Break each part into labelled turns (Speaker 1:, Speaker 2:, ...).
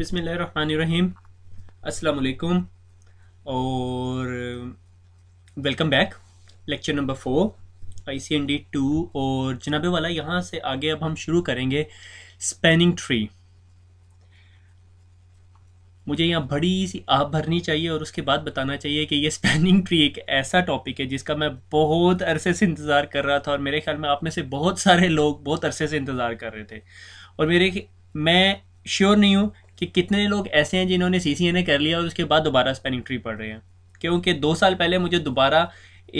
Speaker 1: बिसमीम असलकुम और welcome back lecture number four I C N D two और जनाबे वाला यहाँ से आगे अब हम शुरू करेंगे स्पेनिंग ट्री मुझे यहाँ बड़ी सी आप भरनी चाहिए और उसके बाद बताना चाहिए कि ये स्पेनिंग ट्री एक ऐसा टॉपिक है जिसका मैं बहुत अरसे से इंतज़ार कर रहा था और मेरे ख्याल में आप में से बहुत सारे लोग बहुत अरसे से इंतज़ार कर रहे थे और मेरे मैं श्योर नहीं हूँ कि कितने लोग ऐसे हैं जिन्होंने सी सी एन ए कर लिया और उसके बाद दोबारा स्पेलिंग ट्री पढ़ रहे हैं क्योंकि दो साल पहले मुझे दोबारा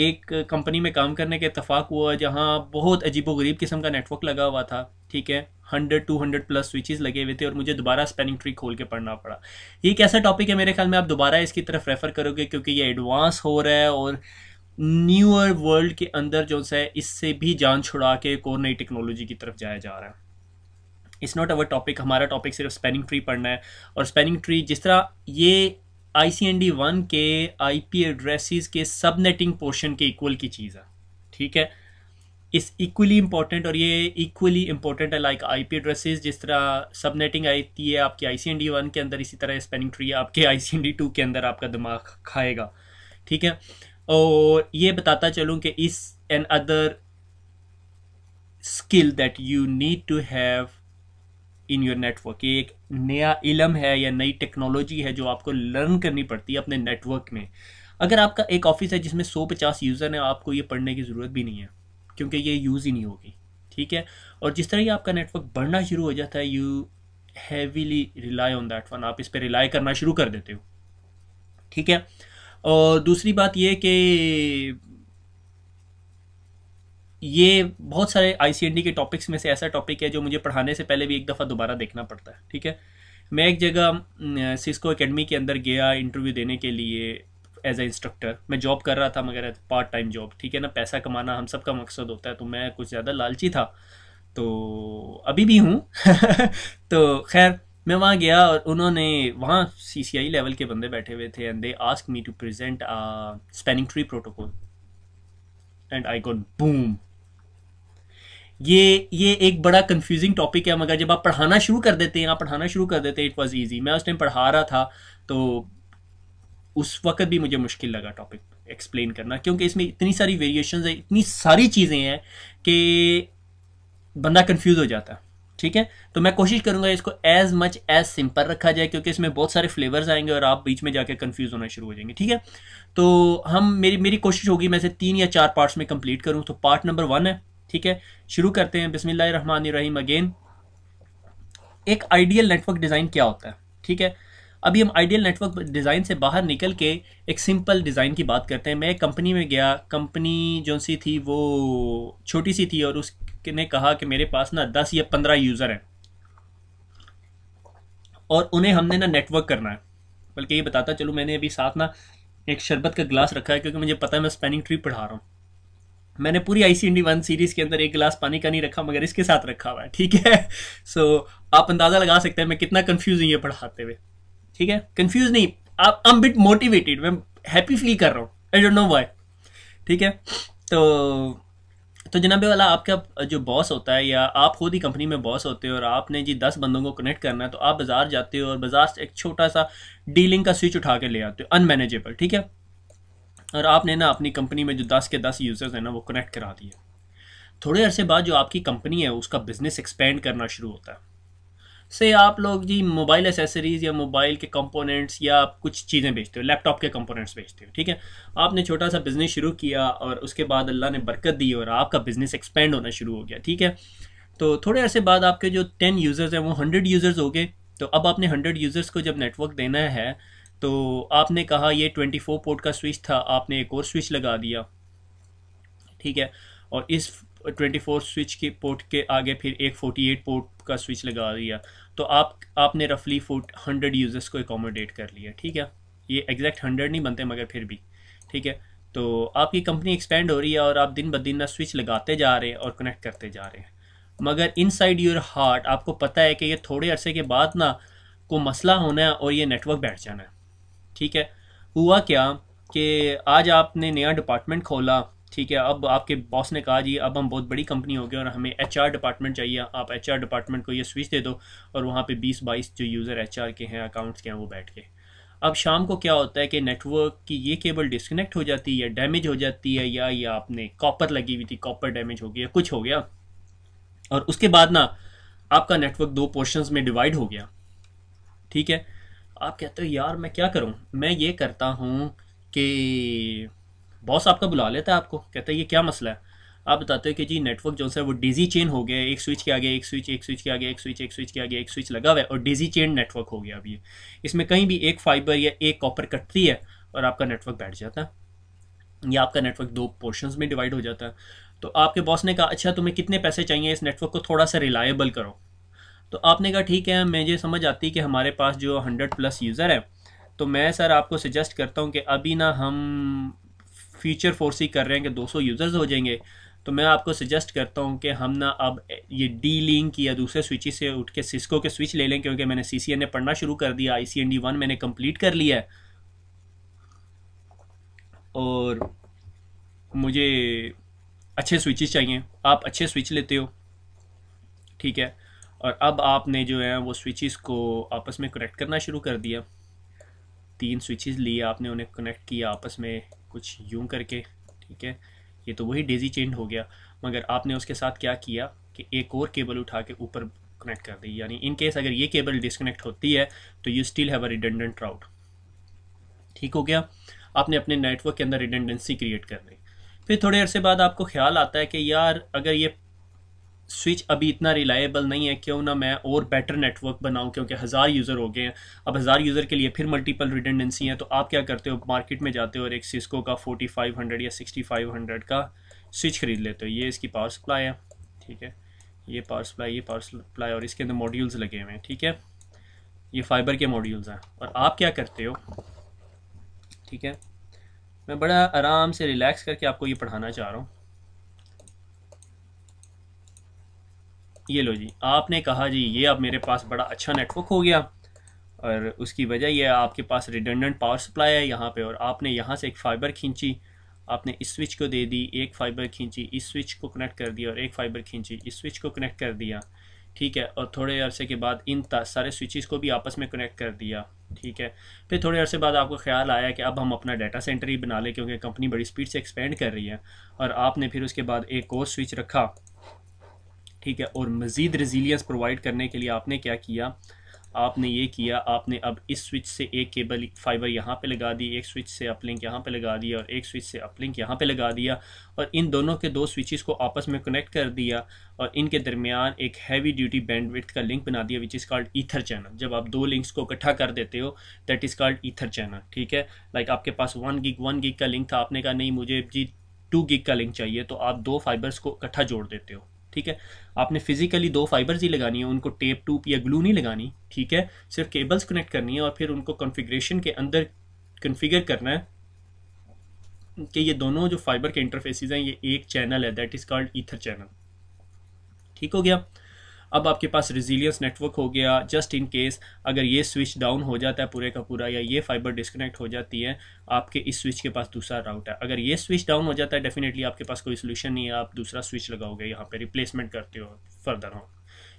Speaker 1: एक कंपनी में काम करने के इतफाक़ हुआ जहाँ बहुत अजीबो गरीब किस्म का नेटवर्क लगा हुआ था ठीक है hundred two hundred plus switches लगे हुए थे और मुझे दोबारा स्पेलिंग ट्री खोल के पढ़ना पड़ा ये एक ऐसा टॉपिक है मेरे ख्याल में आप दोबारा इसकी तरफ रेफ़र करोगे क्योंकि ये एडवांस हो रहा है और न्यूअर वर्ल्ड के अंदर जो है इससे भी जान छुड़ा के एक और नई टेक्नोलॉजी की तरफ जाया जा रहा है इट्स नॉट अवर टॉपिक हमारा टॉपिक सिर्फ स्पेनिंग ट्री पढ़ना है और स्पेनिंग ट्री जिस तरह ये I C N D one के आई पी एड्रेसिस के सब नेटिंग पोर्शन के इक्वल की चीज़ है ठीक है इस इक्वली इम्पॉर्टेंट और ये इक्वली इम्पॉर्टेंट है लाइक आई पी एड्रेसेस जिस तरह सब नेटिंग आती है आपके I C N D one के अंदर इसी तरह स्पेनिंग ट्री आपके I C N D two के अंदर आपका दिमाग खाएगा ठीक है और ये बताता चलूँ कि is another skill that you need to have in your network ये एक नया इलम है या नई टेक्नोलॉजी है जो आपको लर्न करनी पड़ती है अपने नेटवर्क में अगर आपका एक ऑफिस है जिसमें सौ पचास यूज़र हैं आपको ये पढ़ने की ज़रूरत भी नहीं है क्योंकि ये यूज़ ही नहीं होगी ठीक है और जिस तरह ही आपका नेटवर्क बढ़ना शुरू हो जाता है you heavily rely on that one आप इस पर रिलाई करना शुरू कर देते हो ठीक है और दूसरी बात यह कि ये बहुत सारे आई के टॉपिक्स में से ऐसा टॉपिक है जो मुझे पढ़ाने से पहले भी एक दफ़ा दोबारा देखना पड़ता है ठीक है मैं एक जगह सिस्को एकेडमी के अंदर गया इंटरव्यू देने के लिए एज ए इंस्ट्रक्टर मैं जॉब कर रहा था मगर पार्ट टाइम जॉब ठीक है ना पैसा कमाना हम सब का मकसद होता है तो मैं कुछ ज़्यादा लालची था तो अभी भी हूँ तो खैर मैं वहाँ गया और उन्होंने वहाँ सी सी आई लेवल के बंदे बैठे हुए थे and they ask me to present spanning tree protocol and I got boom ये ये एक बड़ा कंफ्यूजिंग टॉपिक है मगर जब आप पढ़ाना शुरू कर देते हैं आप पढ़ाना शुरू कर देते हैं इट वाज इजी मैं उस टाइम पढ़ा रहा था तो उस वक्त भी मुझे मुश्किल लगा टॉपिक एक्सप्लेन करना क्योंकि इसमें इतनी सारी वेरिएशन है इतनी सारी चीज़ें हैं कि बंदा कन्फ्यूज़ हो जाता है ठीक है तो मैं कोशिश करूंगा इसको एज मच एज सिंपल रखा जाए क्योंकि इसमें बहुत सारे फ्लेवर्स आएंगे और आप बीच में जाकर कंफ्यूज होना शुरू हो जाएंगे ठीक है तो हम मेरी मेरी कोशिश होगी मैं इसे तीन या चार पार्ट्स में कंप्लीट करूं तो पार्ट नंबर वन है ठीक है शुरू करते हैं रहीम अगेन एक आइडियल नेटवर्क डिज़ाइन क्या होता है ठीक है अभी हम आइडियल नेटवर्क डिज़ाइन से बाहर निकल के एक सिंपल डिज़ाइन की बात करते हैं मैं कंपनी में गया कंपनी जो सी थी वो छोटी सी थी और उसने कहा कि मेरे पास ना दस या पंद्रह यूज़र हैं और उन्हें हमने ना नेटवर्क करना है बल्कि ये बताता चलो मैंने अभी साथ ना एक शरबत का गिलास रखा है क्योंकि मुझे पता है मैं स्पेनिंग ट्री पढ़ा रहा हूँ मैंने पूरी आई सी वन सीरीज के अंदर एक गिलास पानी का नहीं रखा मगर इसके साथ रखा हुआ है ठीक है सो so, आप अंदाज़ा लगा सकते हैं मैं कितना कन्फ्यूज हूँ ये पढ़ाते हुए ठीक है कन्फ्यूज नहीं आप आई एम बिट मोटिवेटेड मैं हैप्पी फील कर रहा हूँ आई डोंट नो वाई ठीक है तो तो जनाबे वाला आपका जो बॉस होता है या आप खुद ही कंपनी में बॉस होते हो और आपने जी दस बंदों को कनेक्ट करना है तो आप बाज़ार जाते हो और बाज़ार से एक छोटा सा डीलिंग का स्विच उठा के ले आते हो अनमैनेजेबल ठीक है और आपने ना अपनी कंपनी में जो दस के दस यूज़र्स हैं ना वो कनेक्ट करा दिए थोड़े अरसे बाद जो आपकी कंपनी है उसका बिज़नेस एक्सपेंड करना शुरू होता है से आप लोग जी मोबाइल एसेसरीज़ या मोबाइल के कंपोनेंट्स या कुछ चीज़ें बेचते हो लैपटॉप के कंपोनेंट्स बेचते हो ठीक है आपने छोटा सा बिज़नेस शुरू किया और उसके बाद अल्लाह ने बरकत दी और आपका बिज़नेस एक्सपेंड होना शुरू हो गया ठीक है तो थोड़े अरसे बाद आपके जो टेन यूज़र्स हैं वो हंड्रेड यूज़र्स हो गए तो अब आपने हंड्रेड यूज़र्स को जब नेटवर्क देना है तो आपने कहा ये 24 पोर्ट का स्विच था आपने एक और स्विच लगा दिया ठीक है और इस 24 स्विच के पोर्ट के आगे फिर एक 48 पोर्ट का स्विच लगा दिया तो आप आपने रफली फोट हंड्रेड यूज़र्स को एकोमोडेट कर लिया ठीक है ये एग्जैक्ट हंड्रेड नहीं बनते मगर फिर भी ठीक है तो आपकी कंपनी एक्सपेंड हो रही है और आप दिन ब दिन ना स्विच लगाते जा रहे हैं और कनेक्ट करते जा रहे हैं मगर इन साइड योर हार्ट आपको पता है कि ये थोड़े अरसे के बाद ना को मसला होना है और ये नेटवर्क बैठ जाना है ठीक है हुआ क्या कि आज आपने नया डिपार्टमेंट खोला ठीक है अब आपके बॉस ने कहा जी अब हम बहुत बड़ी कंपनी हो गए और हमें एच डिपार्टमेंट चाहिए आप एच डिपार्टमेंट को ये स्विच दे दो और वहाँ पे बीस बाईस जो यूज़र एच के हैं अकाउंट्स के हैं वो बैठ के अब शाम को क्या होता है कि नेटवर्क की ये केबल डिस्कनेक्ट हो जाती है या डैमेज हो जाती है या या आपने कॉपर लगी हुई थी कॉपर डैमेज हो गया कुछ हो गया और उसके बाद ना आपका नेटवर्क दो पोर्शंस में डिवाइड हो गया ठीक है आप कहते हो यार मैं क्या करूँ मैं ये करता हूँ कि बॉस आपका बुला लेता है आपको कहता है ये क्या मसला है आप बताते हो कि जी नेटवर्क जो है वो डिजी चेन हो गया एक स्विच के आगे एक स्विच एक स्विच के आगे एक स्विच एक स्विच के आगे एक स्विच लगा हुआ है और डिजी चेन नेटवर्क हो गया अब ये इसमें कहीं भी एक फाइबर या एक कॉपर कटती है और आपका नेटवर्क बैठ जाता है या आपका नेटवर्क दो पोर्शन में डिवाइड हो जाता है तो आपके बॉस ने कहा अच्छा तुम्हें कितने पैसे चाहिए इस नेटवर्क को थोड़ा सा रिलायबल करो तो आपने कहा ठीक है मुझे समझ आती है कि हमारे पास जो हंड्रेड प्लस यूज़र है तो मैं सर आपको सजेस्ट करता हूँ कि अभी ना हम फीचर फोर्सी कर रहे हैं कि 200 यूज़र्स हो जाएंगे तो मैं आपको सजेस्ट करता हूँ कि हम ना अब ये डी लिंक या दूसरे स्विच से उठ के सिस्को के स्विच ले लें क्योंकि मैंने सी सी एन ए पढ़ना शुरू कर दिया I C N D one मैंने कम्प्लीट कर लिया है और मुझे अच्छे स्विचेस चाहिए आप अच्छे स्विच लेते हो ठीक है और अब आपने जो है वो स्विचेस को आपस में कनेक्ट करना शुरू कर दिया तीन स्विचेस लिए आपने उन्हें कनेक्ट किया आपस में कुछ यूं करके ठीक है ये तो वही डेजी चेंड हो गया मगर आपने उसके साथ क्या किया कि एक और केबल उठा के ऊपर कनेक्ट कर दी यानी इन केस अगर ये केबल डिसकनेक्ट होती है तो you still have a redundant route ठीक हो गया आपने अपने नेटवर्क के अंदर रिडेंडेंसी क्रिएट कर दी फिर थोड़े अरसे बाद आपको ख्याल आता है कि यार अगर ये स्विच अभी इतना रिलायबल नहीं है क्यों ना मैं और बेटर नेटवर्क बनाऊं क्योंकि हज़ार यूज़र हो गए हैं अब हज़ार यूज़र के लिए फिर मल्टीपल रिडेंडेंसी हैं तो आप क्या करते हो मार्केट में जाते हो और एक सिस्को का फोर्टी फाइव हंड्रेड या सिक्सटी फाइव हंड्रेड का स्विच ख़रीद लेते हो ये इसकी पावर सप्लाई है ठीक है ये पावर सप्लाई ये पावर सप्लाई और इसके अंदर मॉड्यूल्स लगे हुए हैं ठीक है ये फाइबर के मॉड्यूल्स हैं और आप क्या करते हो ठीक है मैं बड़ा आराम से रिलैक्स करके आपको ये पढ़ाना चाह रहा हूँ ये लो जी आपने कहा जी ये अब मेरे पास बड़ा अच्छा नेटवर्क हो गया और उसकी वजह यह आपके पास रिडेंडेंट पावर सप्लाई है यहाँ पे और आपने यहाँ से एक फ़ाइबर खींची आपने इस स्विच को दे दी एक फ़ाइबर खींची इस स्विच को कनेक्ट कर दिया और एक फ़ाइबर खींची इस स्विच को कनेक्ट कर दिया ठीक है और थोड़े अरसे के बाद इन सारे स्विचेस को भी आपस में कनेक्ट कर दिया ठीक है फिर थोड़े अरसे बाद आपको ख्याल आया कि अब हम अपना डाटा सेंटर ही बना लें क्योंकि कंपनी बड़ी स्पीड से एक्सपेंड कर रही है और आपने फिर उसके बाद एक और स्विच रखा ठीक है और मज़ीद रेजिलियंस प्रोवाइड करने के लिए आपने क्या किया आपने ये किया आपने अब इस स्विच से एक केबल फाइबर यहाँ पे लगा दी एक स्विच से अपलिंक यहाँ पे लगा दिया और एक स्विच से अपलिंक यहाँ पे लगा दिया और इन दोनों के दो स्विचेस को आपस में कनेक्ट कर दिया और इनके दरमियान एक हैवी ड्यूटी बैंडविड्थ का लिंक बना दिया which is called ether channel जब आप दो लिंक्स को इकट्ठा कर देते हो that is called ether channel ठीक है लाइक like आपके पास वन गिग वन गिग का लिंक था आपने कहा नहीं मुझे जी टू गिग का लिंक चाहिए तो आप दो फाइबर्स को इकट्ठा जोड़ देते हो ठीक है आपने फिजिकली दो फाइबर्स ही लगानी है उनको टेप टूप या ग्लू नहीं लगानी ठीक है सिर्फ केबल्स कनेक्ट करनी है और फिर उनको कॉन्फ़िगरेशन के अंदर कन्फिगर करना है कि ये दोनों जो फाइबर के इंटरफेसिस हैं ये एक चैनल है that is called ether channel ठीक हो गया अब आपके पास रिजिलियंस नेटवर्क हो गया जस्ट इन केस अगर ये स्विच डाउन हो जाता है पूरे का पूरा या ये फाइबर डिस्कनेक्ट हो जाती है आपके इस स्विच के पास दूसरा राउट है अगर ये स्विच डाउन हो जाता है डेफिनेटली आपके पास कोई सोल्यूशन नहीं है आप दूसरा स्विच लगाओगे यहाँ पर रिप्लेसमेंट करते हो फर्दर हो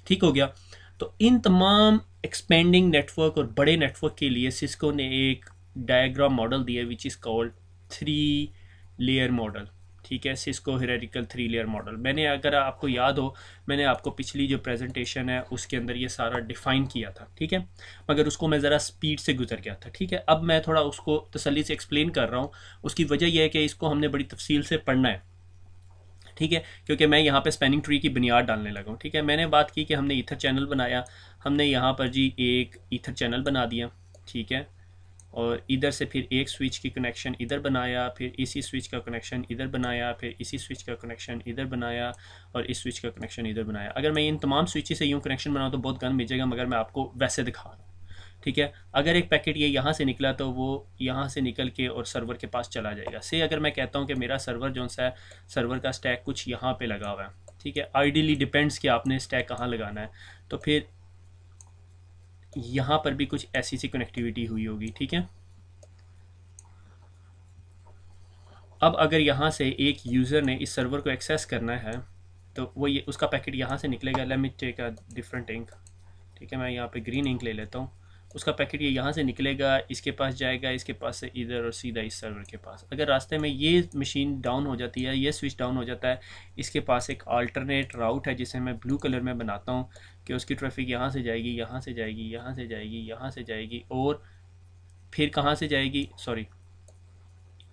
Speaker 1: ठीक हो गया तो इन तमाम एक्सपेंडिंग नेटवर्क और बड़े नेटवर्क के लिए सिस्को ने एक डायग्राम मॉडल दिया which is called three layer model ठीक है Cisco hierarchical three layer model मैंने अगर आपको याद हो मैंने आपको पिछली जो प्रेजेंटेशन है उसके अंदर ये सारा डिफाइन किया था ठीक है मगर उसको मैं ज़रा स्पीड से गुजर गया था ठीक है अब मैं थोड़ा उसको तसली से एक्सप्लेन कर रहा हूँ उसकी वजह यह है कि इसको हमने बड़ी तफसील से पढ़ना है ठीक है क्योंकि मैं यहाँ पे स्पेनिंग ट्री की बुनियाद डालने लगा हूँ ठीक है मैंने बात की कि हमने ईथर चैनल बनाया हमने यहाँ पर जी एक ईथर चैनल बना दिया ठीक है और इधर से फिर एक स्विच की कनेक्शन इधर बनाया फिर इसी स्विच का कनेक्शन इधर बनाया फिर इसी स्विच का कनेक्शन इधर बनाया और इस स्विच का कनेक्शन इधर बनाया अगर मैं इन तमाम स्विचे से यूँ कनेक्शन बनाऊँ तो बहुत गंद भेजेगा मगर मैं आपको वैसे दिखा रहा हूँ ठीक है अगर एक पैकेट ये यहाँ से निकला तो वो यहाँ से निकल के और सर्वर के पास चला जाएगा से अगर मैं कहता हूँ कि मेरा सर्वर जो सा है सर्वर का स्टैक कुछ यहाँ पे लगा हुआ है ठीक है आइडियली डिपेंड्स कि आपने स्टैक कहाँ लगाना है तो फिर यहाँ पर भी कुछ ऐसी सी कनेक्टिविटी हुई होगी ठीक है अब अगर यहाँ से एक यूज़र ने इस सर्वर को एक्सेस करना है तो वो ये उसका पैकेट यहाँ से निकलेगा let take a different ink ठीक है मैं यहाँ पे ग्रीन इंक ले लेता हूँ उसका पैकेट ये यहाँ से निकलेगा इसके पास जाएगा इसके पास से इधर और सीधा इस सर्वर के पास अगर रास्ते में ये मशीन डाउन हो जाती है ये स्विच डाउन हो जाता है इसके पास एक अल्टरनेट राउट है जिसे मैं ब्लू कलर में बनाता हूँ कि उसकी ट्रैफिक यहाँ से जाएगी यहाँ से जाएगी यहाँ से जाएगी यहाँ से जाएगी और फिर कहाँ से जाएगी सॉरी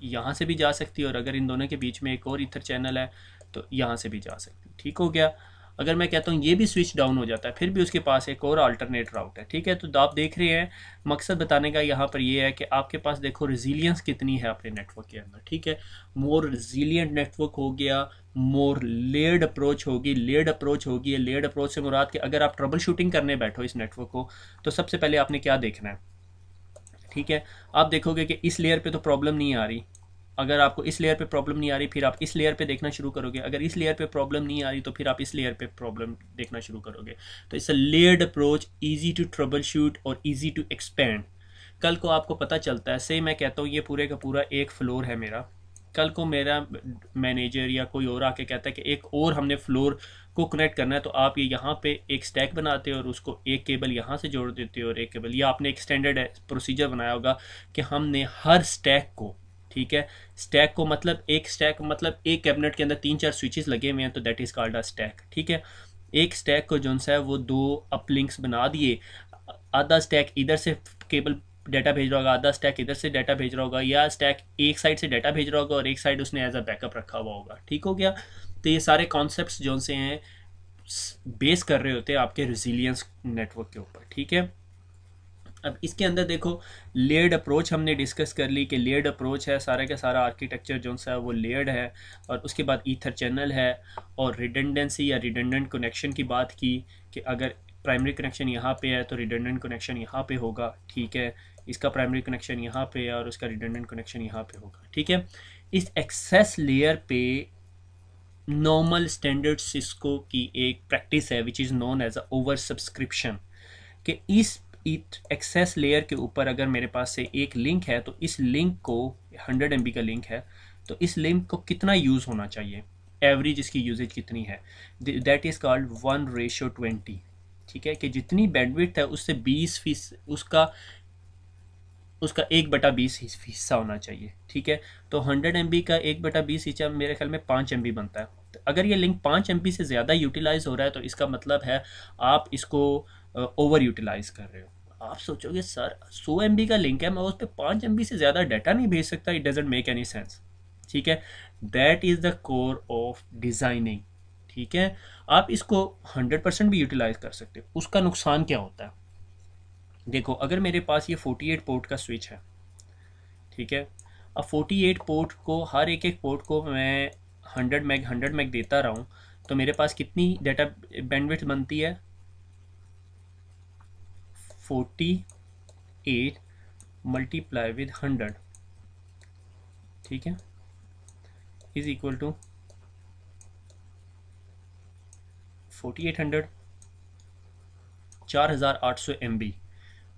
Speaker 1: यहाँ से भी जा सकती है और अगर इन दोनों के बीच में एक और इथर चैनल है तो यहाँ से भी जा सकती ठीक हो गया अगर मैं कहता हूँ ये भी स्विच डाउन हो जाता है फिर भी उसके पास एक और अल्टरनेट राउट है ठीक है तो आप देख रहे हैं मकसद बताने का यहाँ पर ये है कि आपके पास देखो रिजिलियंस कितनी है अपने नेटवर्क के अंदर ठीक है मोर रिजिलियंट नेटवर्क हो गया मोर लेड अप्रोच होगी लेड अप्रोच होगी लेड अप्रोच से मुराद कि अगर आप ट्रबल शूटिंग करने बैठो इस नेटवर्क को तो सबसे पहले आपने क्या देखना है ठीक है आप देखोगे कि इस लेयर पे तो प्रॉब्लम नहीं आ रही अगर आपको इस लेयर पे प्रॉब्लम नहीं आ रही फिर आप इस लेयर पे देखना शुरू करोगे अगर इस लेयर पे प्रॉब्लम नहीं आ रही तो फिर आप इस लेयर पे प्रॉब्लम देखना शुरू करोगे तो it's a layered approach easy to troubleshoot और ईजी टू एक्सपेंड कल को आपको पता चलता है से मैं कहता हूँ ये पूरे का पूरा एक फ्लोर है मेरा कल को मेरा मैनेजर या कोई और आके कहता है कि एक और हमने फ्लोर को कनेक्ट करना है तो आप ये यहाँ पे एक स्टैक बनाते हो और उसको एक केबल यहाँ से जोड़ देते हो और एक केबल या आपने एक स्टैंडर्ड प्रोसीजर बनाया होगा कि हमने हर स्टैक को ठीक है स्टैक को मतलब एक स्टैक मतलब एक कैबिनेट के अंदर तीन चार स्विचेस लगे हुए हैं तो that is called a stack ठीक है एक स्टैक को जो है वो दो अपलिंक्स बना दिए आधा स्टैक इधर से केबल डाटा भेज रहा होगा आधा स्टैक इधर से डाटा भेज रहा होगा या स्टैक एक साइड से डाटा भेज रहा होगा और एक साइड उसने एज अ बैकअप रखा हुआ होगा ठीक हो गया तो ये सारे कॉन्सेप्ट जो से हैं बेस कर रहे होते हैं आपके रेजिलियंस नेटवर्क के ऊपर ठीक है अब इसके अंदर देखो लेयर्ड अप्रोच हमने डिस्कस कर ली कि लेयर्ड अप्रोच है सारे का सारा आर्किटेक्चर जो सा वो लेयर्ड है और उसके बाद ईथर चैनल है और रिडेंडेंसी या रिडेंडेंट कनेक्शन की बात की कि अगर प्राइमरी कनेक्शन यहाँ पे है तो रिडेंडेंट कनेक्शन यहाँ पे होगा ठीक है इसका प्राइमरी कनेक्शन यहाँ पे है और उसका रिडेंडेंट कनेक्शन यहाँ पे होगा ठीक है इस एक्सेस लेयर पे नॉर्मल स्टैंडर्ड सिस्को की एक प्रैक्टिस है which is known as a over subscription कि इस ईथ एक्सेस लेयर के ऊपर अगर मेरे पास से एक लिंक है तो इस लिंक को 100 एम का लिंक है तो इस लिंक को कितना यूज़ होना चाहिए एवरेज इसकी यूजेज कितनी है that is called one ratio twenty ठीक है कि जितनी बेडविट है उससे बीस फीस उसका उसका एक बटा बीस हिस्सा होना चाहिए ठीक है तो हंड्रेड एम का एक बटा बीस हिस्सा मेरे ख्याल में पाँच एम बनता है तो अगर ये लिंक पाँच एम से ज़्यादा यूटिलाइज़ हो रहा है तो इसका मतलब है आप इसको ओवर यूटिलाइज़ कर रहे हो आप सोचोगे सर सौ एम का लिंक है मैं उस पर पाँच एम से ज़्यादा डाटा नहीं भेज सकता it doesn't make any sense ठीक है that is the core of designing ठीक है आप इसको 100% भी यूटिलाइज कर सकते हो उसका नुकसान क्या होता है देखो अगर मेरे पास ये 48 पोर्ट का स्विच है ठीक है अब 48 पोर्ट को हर एक एक पोर्ट को मैं 100 मैग 100 मैग देता रहा हूँ तो मेरे पास कितनी डाटा बैंडविड्थ बनती है 48 मल्टीप्लाई विद 100 ठीक है is equal to 4800 M B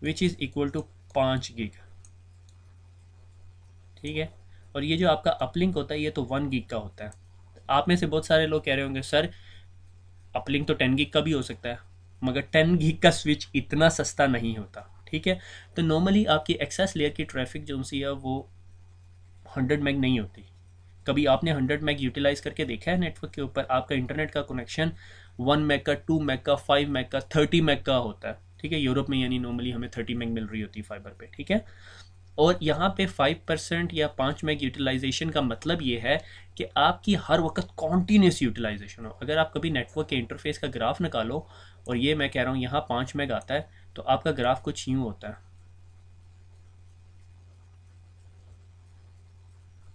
Speaker 1: which is equal to पांच गिग ठीक है और ये जो आपका अपलिंक होता है ये तो वन गिग का होता है आप में से बहुत सारे लोग कह रहे होंगे सर अपलिंक तो टेन गिग का भी हो सकता है मगर टेन घी का स्विच इतना सस्ता नहीं होता ठीक है तो नॉर्मली आपकी एक्सेस लेयर की ट्रैफिक जो सी है वो हंड्रेड मैग नहीं होती कभी आपने हंड्रेड मैग यूटिलाइज करके देखा है नेटवर्क के ऊपर आपका इंटरनेट का कनेक्शन वन मैग का टू मैग का फाइव मैग का थर्टी मैग का होता है ठीक है यूरोप में यानी नॉर्मली हमें थर्टी मैग मिल रही होती है फाइबर पे ठीक है और यहाँ पे फाइव परसेंट या पाँच मैग यूटिलाइजेशन का मतलब ये है कि आपकी हर वक्त कॉन्टीन्यूस यूटिलाइजेशन हो अगर आप कभी नेटवर्क के इंटरफेस का ग्राफ निकालो और ये मैं कह रहा हूँ यहाँ पाँच मैग आता है तो आपका ग्राफ कुछ यूँ होता है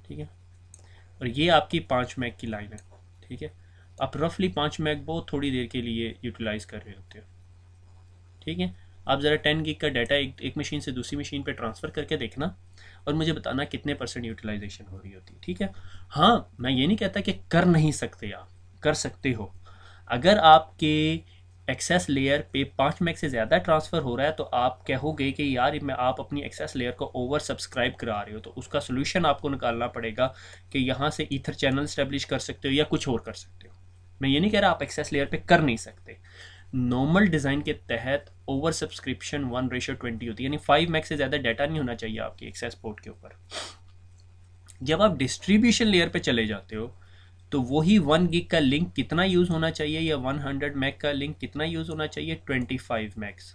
Speaker 1: ठीक है और ये आपकी पाँच मैग की लाइन है ठीक है आप रफली पाँच मैग बहुत थोड़ी देर के लिए यूटिलाइज़ कर रहे होते हो ठीक है आप ज़रा टेन गिग का डाटा एक एक मशीन से दूसरी मशीन पे ट्रांसफ़र करके देखना और मुझे बताना कितने परसेंट यूटिलाइजेशन हो रही होती है ठीक है हाँ मैं ये नहीं कहता कि कर नहीं सकते आप कर सकते हो अगर आपके एक्सेस लेयर पे पाँच मैक से ज़्यादा ट्रांसफ़र हो रहा है तो आप कहोगे कि यार मैं आप अपनी एक्सेस लेयर को ओवर सब्सक्राइब करा रहे हो तो उसका सोल्यूशन आपको निकालना पड़ेगा कि यहाँ से ईथर चैनल स्टेब्लिश कर सकते हो या कुछ और कर सकते हो मैं ये नहीं कह रहा आप एक्सेस लेयर पे कर नहीं सकते नॉर्मल डिज़ाइन के तहत over subscription one ratio twenty होती है यानी फाइव मैक्स से ज़्यादा डाटा नहीं होना चाहिए आपके एक्सेस पोर्ट के ऊपर जब आप डिस्ट्रीब्यूशन लेयर पे चले जाते हो तो वही वन गिग का लिंक कितना यूज़ होना चाहिए या वन हंड्रेड मैक का लिंक कितना यूज़ होना चाहिए twenty five megs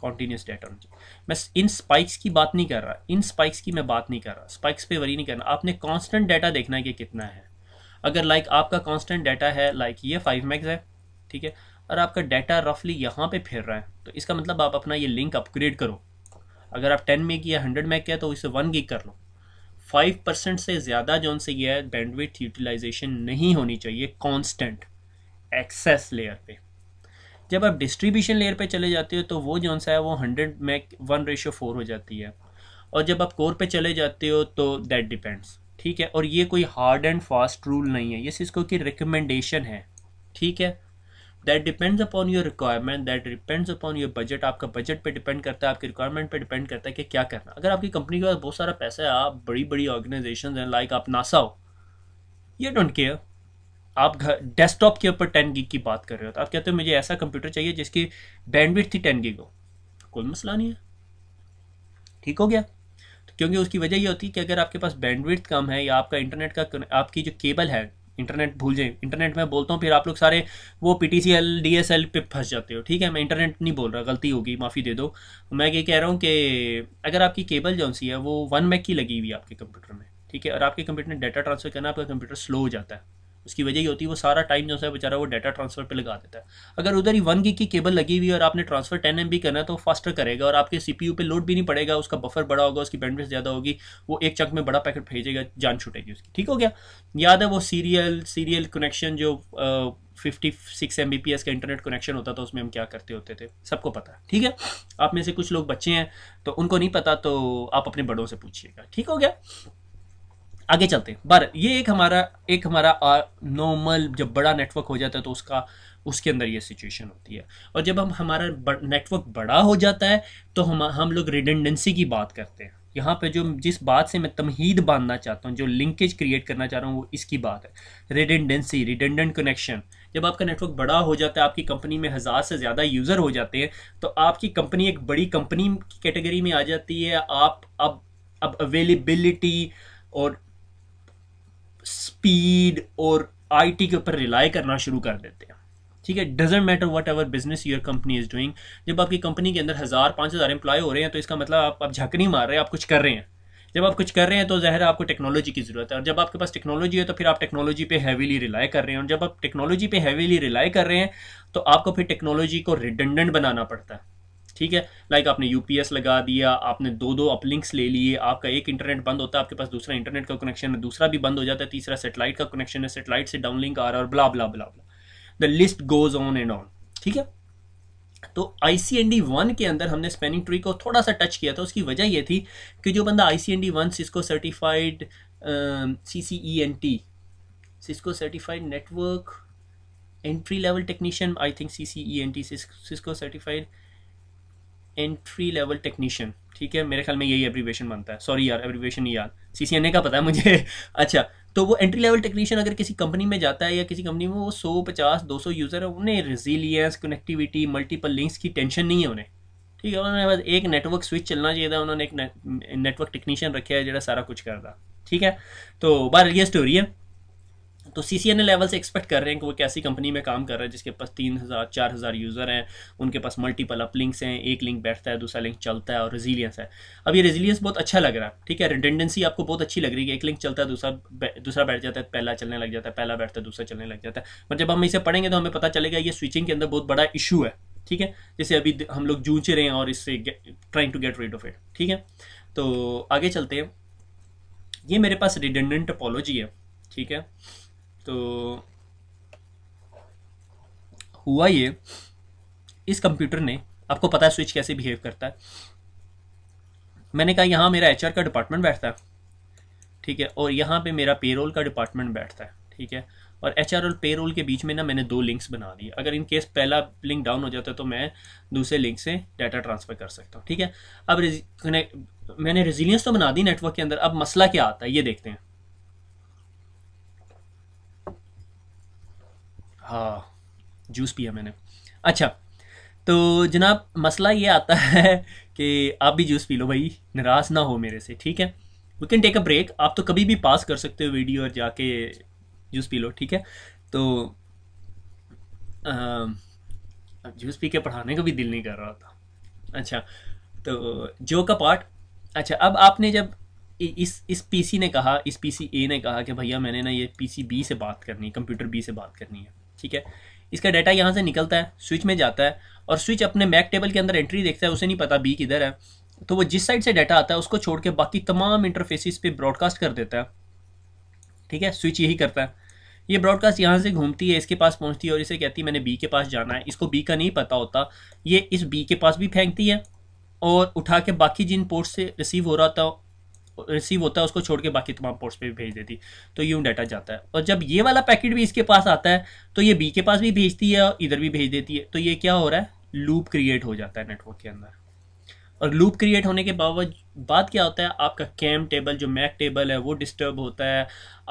Speaker 1: continuous data होना चाहिए मैं इन स्पाइक्स की बात नहीं कर रहा इन स्पाइक्स की मैं बात नहीं कर रहा स्पाइक्स पे वरी नहीं करना आपने कॉन्स्टेंट डाटा देखना है कि कितना है अगर लाइक like, आपका कॉन्स्टेंट डाटा है लाइक like, ये फाइव मैक्स है ठीक है और आपका डाटा रफली यहाँ पे फिर रहा है तो इसका मतलब आप अपना ये लिंक अपग्रेड करो अगर आप टेन मेग या हंड्रेड मेग है तो इसे वन गिग कर लो फाइव परसेंट से ज़्यादा जो उनसे यह है बैंडविथ यूटिलाइजेशन नहीं होनी चाहिए कॉन्स्टेंट एक्सेस लेयर पे जब आप डिस्ट्रीब्यूशन लेयर पे चले जाते हो तो वो जो सा है वो hundred meg one ratio four हो जाती है और जब आप कोर पे चले जाते हो तो दैट डिपेंड्स ठीक है और ये कोई हार्ड एंड फास्ट रूल नहीं है ये सिस्को की रिकमेंडेशन है ठीक है that depends upon your requirement that depends upon your budget आपका बजट पे डिपेंड करता है आपके रिक्वायरमेंट पे डिपेंड करता है कि क्या करना अगर आपकी कंपनी के पास बहुत सारा पैसा है आप बड़ी बड़ी ऑर्गेनाइजेशन हैं लाइक आप नासा हो यू डोंट केयर आप घर डेस्कटॉप के ऊपर टेन गिग की बात कर रहे हो तो आप कहते हो मुझे ऐसा कंप्यूटर चाहिए जिसकी बैंडविड थी टेन गिग हो कोई मसला नहीं है ठीक हो गया तो क्योंकि उसकी वजह ये होती है कि अगर आपके पास बैंडविड्थ कम है या आपका इंटरनेट का आपकी जो केबल है इंटरनेट भूल जाए इंटरनेट में बोलता हूँ फिर आप लोग सारे वो P T C L D S L पे फंस जाते हो ठीक है मैं इंटरनेट नहीं बोल रहा गलती होगी माफ़ी दे दो मैं ये कह रहा हूँ कि अगर आपकी केबल जो सी है वो वन मैक की लगी हुई है आपके कंप्यूटर में ठीक है और आपके कंप्यूटर में डाटा ट्रांसफ़र करना आपका कंप्यूटर स्लो हो जाता है उसकी वजह ये होती है वो सारा टाइम जो है बेचारा वो डाटा ट्रांसफर पे लगा देता है अगर उधर ही वन गिग की केबल लगी हुई है और आपने ट्रांसफर टेन एम करना है तो फास्टर करेगा और आपके सी पे लोड भी नहीं पड़ेगा उसका बफर बड़ा होगा उसकी बैंडविड्थ ज़्यादा होगी वो एक चक में बड़ा पैकेट भेजेगा जान छूटेगी उसकी ठीक हो गया याद है वो सीरियल सीरियल कनेक्शन जो फिफ्टी सिक्स एम का इंटरनेट कनेक्शन होता था उसमें हम क्या करते होते थे सबको पता है ठीक है आप में से कुछ लोग बच्चे हैं तो उनको नहीं पता तो आप अपने बड़ों से पूछिएगा ठीक हो गया आगे चलते हैं बार ये एक हमारा एक हमारा नॉर्मल जब बड़ा नेटवर्क हो जाता है तो उसका उसके अंदर ये सिचुएशन होती है और जब हम हमारा नेटवर्क बड़ा हो जाता है तो हम हम लोग रिडेंडेंसी की बात करते हैं यहाँ पे जो जिस बात से मैं तमहीद बांधना चाहता हूँ जो लिंकेज क्रिएट करना चाह रहा हूँ वो इसकी बात है रिडेंडेंसी रिडेंडेंट कनेक्शन जब आपका नेटवर्क बड़ा हो जाता है आपकी कंपनी में हज़ार से ज़्यादा यूज़र हो जाते हैं तो आपकी कंपनी एक बड़ी कंपनी की कैटेगरी में आ जाती है आप अब अब अवेलेबिलिटी और स्पीड और आईटी के ऊपर रिलाई करना शुरू कर देते हैं ठीक है doesn't matter whatever business your company is doing जब आपकी कंपनी के अंदर हज़ार पाँच हज़ार एम्प्लॉय हो रहे हैं तो इसका मतलब आप आप झक नहीं मार रहे आप कुछ कर रहे हैं जब आप कुछ कर रहे हैं तो ज़ाहिर आपको टेक्नोलॉजी की ज़रूरत है और जब आपके पास टेक्नोलॉजी है तो फिर आप टेक्नोलॉजी पे हैवीली रिलाई कर रहे हैं और जब आप टेक्नोलॉजी पे हैवीली रिलाई कर रहे हैं तो आपको फिर टेक्नोलॉजी को रिडेंडेंट बनाना पड़ता है ठीक है लाइक आपने यूपीएस लगा दिया आपने दो दो अपलिंक्स ले लिए आपका एक इंटरनेट बंद होता है आपके पास दूसरा इंटरनेट का कनेक्शन है दूसरा भी बंद हो जाता है तीसरा सेटेलाइट का कनेक्शन है सेटेलाइट से डाउन लिंक आ रहा है और blah blah blah blah the list goes on and on ठीक है तो I C N D one के अंदर हमने स्पेनिंग ट्री को थोड़ा सा टच किया था उसकी वजह यह थी कि जो बंदा I C N D one Cisco certified C C E N T Cisco certified network entry level technician I think C C E N T Cisco certified entry level technician ठीक है मेरे ख्याल में यही एब्रीवेशन बनता है sorry यार abbreviation नहीं यार सी सी एन ए का पता है मुझे अच्छा तो वो एंट्री लेवल टेक्नीशियन अगर किसी कंपनी में जाता है या किसी कंपनी में वो सौ पचास दो सौ यूज़र है उन्हें रिजिलियंस कनेक्टिविटी मल्टीपल लिंक्स की टेंशन नहीं है उन्हें ठीक है उन्होंने बस एक नेटवर्क स्विच चलना चाहिए था उन्होंने एक नेटवर्क टेक्नीशियन रखा है जो सारा कुछ करता ठीक है तो बार ये स्टोरी है तो सी सी एन लेवल से एक्सपेक्ट कर रहे हैं कि वो कैसी कंपनी में काम कर रहा है जिसके पास तीन हज़ार चार हज़ार यूज़र हैं उनके पास मल्टीपल अप लिंक्स हैं एक लिंक बैठता है दूसरा लिंक चलता है और रेजिलियंस है अब ये रेजिलियंस बहुत अच्छा लग रहा है ठीक है रिडेंडेंसी आपको बहुत अच्छी लग रही है एक लिंक चलता है दूसरा दूसरा बैठ जाता है पहला चलने लग जाता है पहला बैठता है दूसरा चलने लग जाता है पर जब हम इसे पढ़ेंगे तो हमें पता चलेगा ये स्विचिंग के अंदर बहुत बड़ा इशू है ठीक है जैसे अभी हम लोग जूझ रहे हैं और इससे trying to get rid of it ठीक है तो आगे चलते हैं ये मेरे पास रिडेंडेंट टोपोलॉजी है ठीक है तो हुआ ये इस कंप्यूटर ने आपको पता है स्विच कैसे बिहेव करता है मैंने कहा यहाँ मेरा एचआर का डिपार्टमेंट बैठता है ठीक है और यहाँ पे मेरा पेरोल का डिपार्टमेंट बैठता है ठीक है और एच और पेरोल के बीच में ना मैंने दो लिंक्स बना दिए अगर इन केस पहला लिंक डाउन हो जाता है तो मैं दूसरे लिंक से डाटा ट्रांसफ़र कर सकता हूँ ठीक है अब रिज, मैंने रेजिलियंस तो बना दी नेटवर्क के अंदर अब मसला क्या आता है ये देखते हैं हाँ जूस पिया मैंने अच्छा तो जनाब मसला ये आता है कि आप भी जूस पी लो भाई नाराज़ ना हो मेरे से ठीक है we can take a break आप तो कभी भी पास कर सकते हो वीडियो और जाके जूस पी लो ठीक है तो अब जूस पी के पढ़ाने का भी दिल नहीं कर रहा था अच्छा तो जो का पार्ट अच्छा अब आपने जब इस इस पीसी ने कहा इस पीसी ए ने कहा कि भैया मैंने ना ये पीसी बी से बात करनी है कंप्यूटर बी से बात करनी है ठीक है इसका डाटा यहाँ से निकलता है स्विच में जाता है और स्विच अपने मैक टेबल के अंदर एंट्री देखता है उसे नहीं पता बी किधर है तो वो जिस साइड से डाटा आता है उसको छोड़ के बाकी तमाम इंटरफेसिस पे ब्रॉडकास्ट कर देता है ठीक है स्विच यही करता है ये ब्रॉडकास्ट यहाँ से घूमती है इसके पास पहुँचती है और इसे कहती है मैंने बी के पास जाना है इसको बी का नहीं पता होता ये इस बी के पास भी फेंकती है और उठा के बाकी जिन पोर्ट से रिसीव हो रहा था रिसीव होता है उसको छोड़ के बाकी तमाम पोर्ट्स पे भी भेज देती तो यूं डाटा जाता है और जब ये वाला पैकेट भी इसके पास आता है तो ये बी के पास भी भेजती है और इधर भी भेज देती है तो ये क्या हो रहा है लूप क्रिएट हो जाता है नेटवर्क के अंदर और लूप क्रिएट होने के बाद क्या होता है आपका कैम टेबल जो मैक टेबल है वो डिस्टर्ब होता है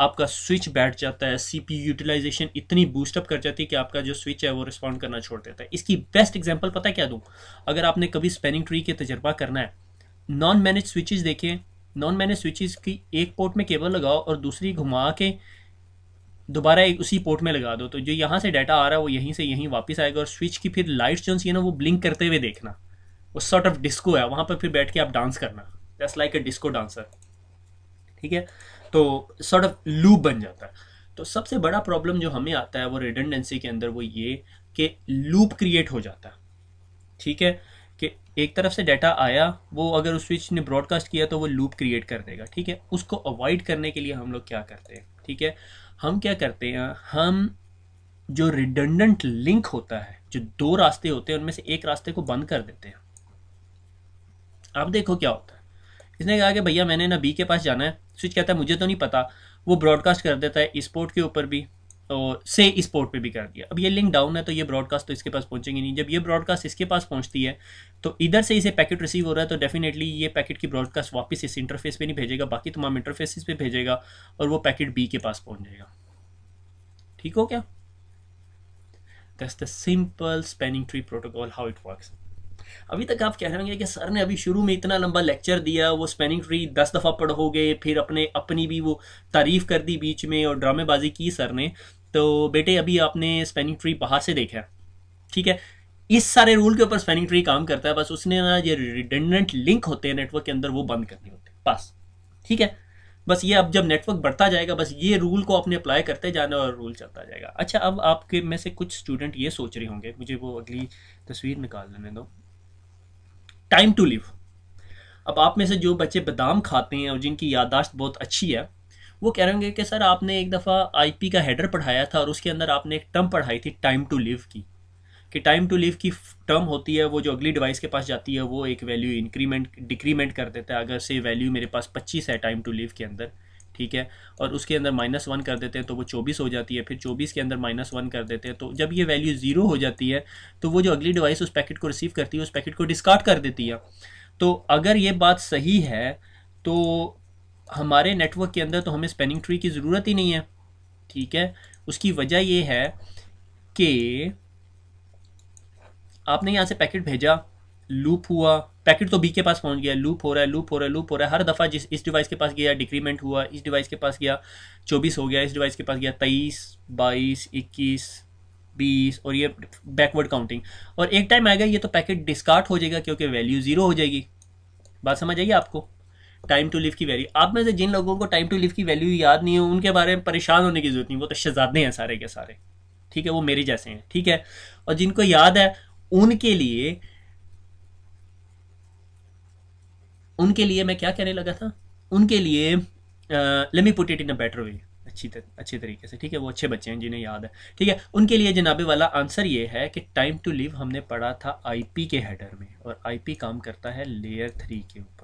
Speaker 1: आपका स्विच बैठ जाता है सीपी यूटिलाइजेशन इतनी बूस्टअप कर जाती है कि आपका जो स्विच है वो रिस्पॉन्ड करना छोड़ देता है इसकी बेस्ट एग्जाम्पल पता क्या दूँ अगर आपने कभी स्पेनिंग ट्री के तजर्बा करना है नॉन मैनेज स्विचेज देखें नॉन मैंने स्विचेस की एक पोर्ट में केबल लगाओ और दूसरी घुमा के दोबारा एक उसी पोर्ट में लगा दो तो जो यहाँ से डाटा आ रहा है वो यहीं से यहीं वापस आएगा और स्विच की फिर लाइट्स जो सी है ना वो ब्लिंक करते हुए देखना वो सॉर्ट ऑफ डिस्को है वहाँ पर फिर बैठ के आप डांस करना that's like a disco dancer ठीक है तो सॉर्ट ऑफ लूप बन जाता है तो सबसे बड़ा प्रॉब्लम जो हमें आता है वो रिडेंडेंसी के अंदर वो ये कि लूप क्रिएट हो जाता है ठीक है एक तरफ से डाटा आया वो अगर उस स्विच ने ब्रॉडकास्ट किया तो वो लूप क्रिएट कर देगा ठीक है उसको अवॉइड करने के लिए हम लोग क्या करते हैं ठीक है हम क्या करते हैं हम जो रिडंडेंट लिंक होता है जो दो रास्ते होते हैं उनमें से एक रास्ते को बंद कर देते हैं अब देखो क्या होता है इसने कहा कि भैया मैंने ना बी के पास जाना है स्विच कहता है मुझे तो नहीं पता वो ब्रॉडकास्ट कर देता है इस पोर्ट के ऊपर भी और तो से इस पोर्ट पे भी कर दिया अब ये लिंक डाउन है तो ये ब्रॉडकास्ट तो इसके पास पहुंचेंगे नहीं जब ये ब्रॉडकास्ट इसके पास पहुंचती है तो इधर से इसे पैकेट रिसीव हो रहा है तो डेफिनेटली ये पैकेट की ब्रॉडकास्ट वापस इस इंटरफेस पे नहीं भेजेगा बाकी तमाम इंटरफेस पे भेजेगा और वो पैकेट बी के पास पहुंच जाएगा ठीक हो क्या that's the simple spanning tree protocol how it works अभी तक आप कह रहे होंगे कि सर ने अभी शुरू में इतना लंबा लेक्चर दिया वो स्पेनिंग ट्री दस दफ़ा पढ़ोगे फिर अपने अपनी भी वो तारीफ कर दी बीच में और ड्रामेबाजी की सर ने तो बेटे अभी आपने स्पेनिंग ट्री बाहर से देखा है ठीक है इस सारे रूल के ऊपर स्पेनिंग ट्री काम करता है बस उसने ना ये रिडेंडेंट लिंक होते हैं नेटवर्क के अंदर वो बंद करने होते हैं बस ठीक है बस ये अब जब नेटवर्क बढ़ता जाएगा बस ये रूल को अपने अप्लाई करते जाना और रूल चलता जाएगा अच्छा अब आपके में से कुछ स्टूडेंट ये सोच रहे होंगे मुझे वो अगली तस्वीर निकाल लेने दो टाइम टू लिव अब आप में से जो बच्चे बादाम खाते हैं और जिनकी यादाश्त बहुत अच्छी है वो कह रहे होंगे कि सर आपने एक दफ़ा आईपी का हेडर पढ़ाया था और उसके अंदर आपने एक टर्म पढ़ाई थी टाइम टू लिव की कि टाइम टू लिव की टर्म होती है वो जो अगली डिवाइस के पास जाती है वो एक वैल्यू इंक्रीमेंट डिक्रीमेंट कर देता है अगर से वैल्यू मेरे पास पच्चीस है टाइम टू लिव के अंदर ठीक है और उसके अंदर माइनस वन कर देते हैं तो वो चौबीस हो जाती है फिर चौबीस के अंदर माइनस वन कर देते हैं तो जब ये वैल्यू ज़ीरो हो जाती है तो वो जो अगली डिवाइस उस पैकेट को रिसीव करती है उस पैकेट को डिस्कार्ड कर देती है तो अगर ये बात सही है तो हमारे नेटवर्क के अंदर तो हमें स्पेनिंग ट्री की ज़रूरत ही नहीं है ठीक है उसकी वजह ये है कि आपने यहाँ से पैकेट भेजा लूप हुआ पैकेट तो बी के पास पहुंच गया लूप हो रहा है लूप हो रहा है लूप हो रहा है हर दफ़ा जिस इस डिवाइस के पास गया डिक्रीमेंट हुआ इस डिवाइस के पास गया चौबीस हो गया इस डिवाइस के पास गया तेईस बाईस इक्कीस बीस और ये बैकवर्ड काउंटिंग और एक टाइम आएगा ये तो पैकेट डिस्कार्ट हो जाएगा क्योंकि वैल्यू ज़ीरो हो जाएगी बात समझ आइए आपको टाइम टू लिव की वैल्यू आप में से जिन लोगों को टाइम टू लिव की वैल्यू याद नहीं हो उनके बारे में परेशान होने की ज़रूरत नहीं वो तो शहजादे हैं सारे के सारे ठीक है वो मेरे जैसे हैं ठीक है और जिनको याद है उनके लिए उनके लिए मैं क्या कहने लगा था उनके लिए let me put it in a better way अच्छी तर, अच्छे तरीके से ठीक है वो अच्छे बच्चे हैं जिन्हें याद है ठीक है उनके लिए जनाबे वाला आंसर ये है कि टाइम टू लिव हमने पढ़ा था आईपी के हेडर में और आईपी काम करता है लेयर थ्री के ऊपर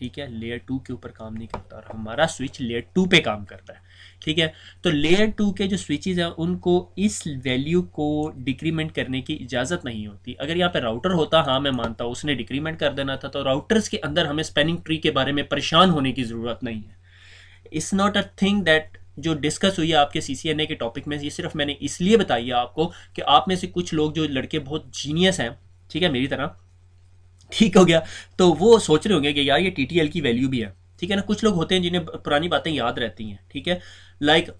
Speaker 1: ठीक है लेयर टू के ऊपर काम नहीं करता और हमारा स्विच लेयर टू पे काम करता है ठीक है तो लेयर टू के जो स्विचेज हैं उनको इस वैल्यू को डिक्रीमेंट करने की इजाज़त नहीं होती अगर यहाँ पे राउटर होता हाँ मैं मानता हूँ उसने डिक्रीमेंट कर देना था तो राउटर्स के अंदर हमें स्पेनिंग ट्री के बारे में परेशान होने की ज़रूरत नहीं है it's not a thing that जो डिस्कस हुई है आपके सी के टॉपिक में ये सिर्फ मैंने इसलिए बताई है आपको कि आप में से कुछ लोग जो लड़के बहुत जीनियस हैं ठीक है मेरी तरह ठीक हो गया तो वो सोच रहे होंगे कि यार ये टी की वैल्यू भी है ठीक है ना कुछ लोग होते हैं जिन्हें पुरानी बातें याद रहती हैं ठीक है लाइक like,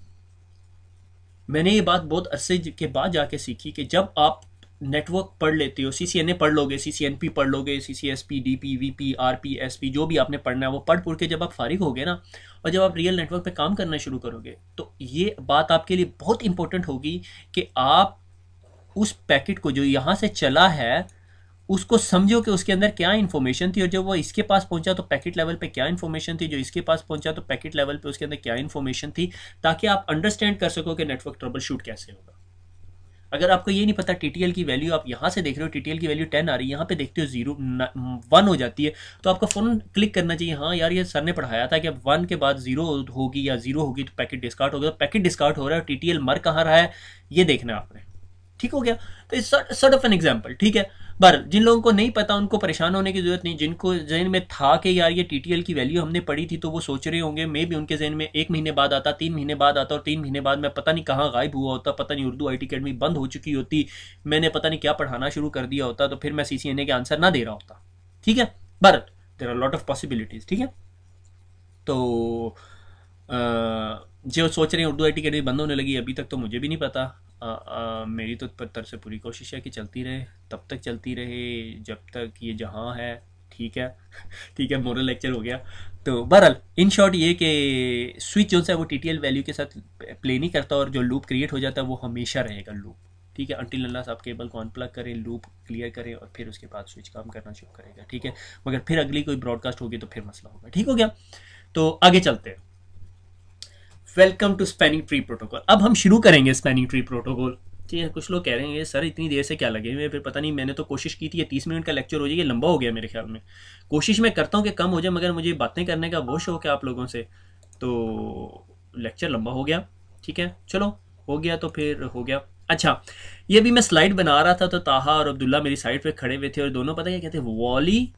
Speaker 1: मैंने ये बात बहुत अरसे के बाद जाके सीखी कि जब आप नेटवर्क पढ़ लेते हो सी पढ़ लोगे सी पढ़ लोगे C C S P D P V P R P S P जो भी आपने पढ़ना है वो पढ़ पढ़ के जब आप फारिग हो गए ना और जब आप रियल नेटवर्क पे काम करना शुरू करोगे तो ये बात आपके लिए बहुत इंपॉर्टेंट होगी कि आप उस पैकेट को जो यहाँ से चला है उसको समझो कि उसके अंदर क्या इन्फॉर्मेशन थी और जब वो इसके पास पहुंचा तो पैकेट लेवल पे क्या इन्फॉर्मेशन थी जो इसके पास पहुंचा तो पैकेट लेवल पे उसके अंदर क्या इन्फॉर्मेशन थी ताकि आप अंडरस्टैंड कर सको कि नेटवर्क ट्रबल शूट कैसे होगा अगर आपको ये नहीं पता टी की वैल्यू आप यहाँ से देख रहे हो टी की वैल्यू टेन आ रही है यहाँ पे देखते हो जीरो वन हो जाती है तो आपको फ़ोन क्लिक करना चाहिए हाँ यार ये सर ने पढ़ाया था कि अब वन के बाद जीरो होगी या जीरो होगी तो पैकेट डिस्कार्ड होगा तो पैकेट डिस्कार्ड हो रहा है टी मर कहाँ रहा है ये देखना आपने ठीक हो गया तो it's sort of an example ठीक है बर जिन लोगों को नहीं पता उनको परेशान होने की जरूरत नहीं जिनको जहन में था कि यार ये टीटीएल की वैल्यू हमने पढ़ी थी तो वो सोच रहे होंगे मे भी उनके जहन में एक महीने बाद आता तीन महीने बाद आता और तीन महीने बाद मैं पता नहीं कहाँ गायब हुआ होता पता नहीं उर्दू आई अकेडमी बंद हो चुकी होती मैंने पता नहीं क्या पढ़ाना शुरू कर दिया होता तो फिर मैं सी के आंसर ना दे रहा होता ठीक है but there are lot of possibilities ठीक है तो आ, जो सोच रहे हैं उर्दू आई टी बंद होने लगी अभी तक तो मुझे भी नहीं पता आ, आ, मेरी तो तरफ से पूरी कोशिश है कि चलती रहे तब तक चलती रहे जब तक ये जहाँ है ठीक है ठीक है मोरल लेक्चर हो गया तो बहरहाल इन शॉर्ट ये कि स्विच जो है वो टी टी एल वैल्यू के साथ प्ले नहीं करता और जो लूप क्रिएट हो जाता है वो हमेशा रहेगा लूप ठीक है अंटिल अल्लाह साहब केबल को अनप्लग करें लूप क्लियर करें और फिर उसके बाद स्विच काम करना शुरू करेगा ठीक है मगर फिर अगली कोई ब्रॉडकास्ट होगी तो फिर मसला होगा ठीक हो गया तो आगे चलते हैं welcome to spanning tree protocol अब हम शुरू करेंगे स्पेनिंग ट्री प्रोटोकॉल ठीक है कुछ लोग कह रहे हैं सर इतनी देर से क्या लगे मैं फिर पता नहीं मैंने तो कोशिश की थी ये तीस मिनट का लेक्चर हो जाए ये लंबा हो गया मेरे ख्याल में कोशिश मैं करता हूँ कि कम हो जाए मगर मुझे बातें करने का बहुत शौक है आप लोगों से तो लेक्चर लंबा हो गया ठीक है चलो हो गया तो फिर हो गया अच्छा ये भी मैं स्लाइड बना रहा था तो ताहा और अब्दुल्ला मेरी साइड पे खड़े हुए थे और दोनों पता क्या कहते वॉली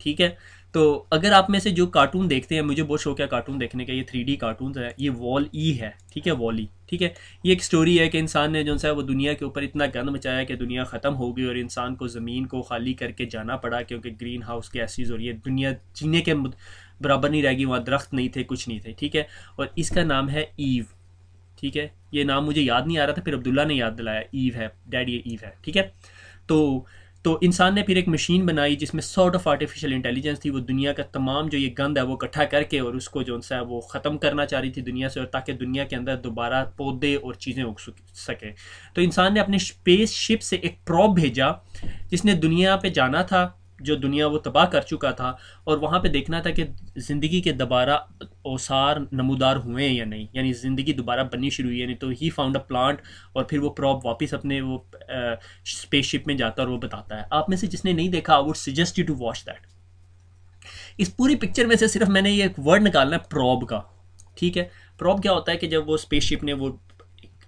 Speaker 1: ठीक है तो अगर आप में से जो कार्टून देखते हैं मुझे बहुत शौक है कार्टून देखने का ये थ्री डी कार्टून है ये वॉल ई है ठीक है वॉल ई ठीक है ये एक स्टोरी है कि इंसान ने जो सा वो दुनिया के ऊपर इतना गंद मचाया कि दुनिया ख़त्म हो गई और इंसान को ज़मीन को खाली करके जाना पड़ा क्योंकि ग्रीन हाउस गैसेज और ये दुनिया जीने के बराबर नहीं रहेगी वहाँ दरख्त नहीं थे कुछ नहीं थे ठीक है और इसका नाम है ईव ठीक है ये नाम मुझे याद नहीं आ रहा था फिर अब्दुल्ला ने याद दिलाया ईव है डैड ये ईव है ठीक है तो तो इंसान ने फिर एक मशीन बनाई जिसमें सॉर्ट ऑफ आर्टिफिशियल इंटेलिजेंस थी वो दुनिया का तमाम जो ये गंद है वो इकट्ठा करके और उसको जो सा वो ख़त्म करना चाह रही थी दुनिया से और ताकि दुनिया के अंदर दोबारा पौधे और चीज़ें उग सकें तो इंसान ने अपने स्पेस शिप से एक प्रॉप भेजा जिसने दुनिया पर जाना था जो दुनिया वो तबाह कर चुका था और वहाँ पे देखना था कि ज़िंदगी के दोबारा ओसार नमूदार हुए या नहीं यानी ज़िंदगी दोबारा बननी शुरू हुई यानी तो ही फाउंड अ प्लांट और फिर वो प्रॉप वापस अपने वो स्पेसशिप में जाता और वो बताता है आप में से जिसने नहीं देखा I would suggest you to watch that इस पूरी पिक्चर में से सिर्फ मैंने ये एक वर्ड निकालना है प्रॉब का ठीक है प्रॉब क्या होता है कि जब वो स्पेसशिप ने वो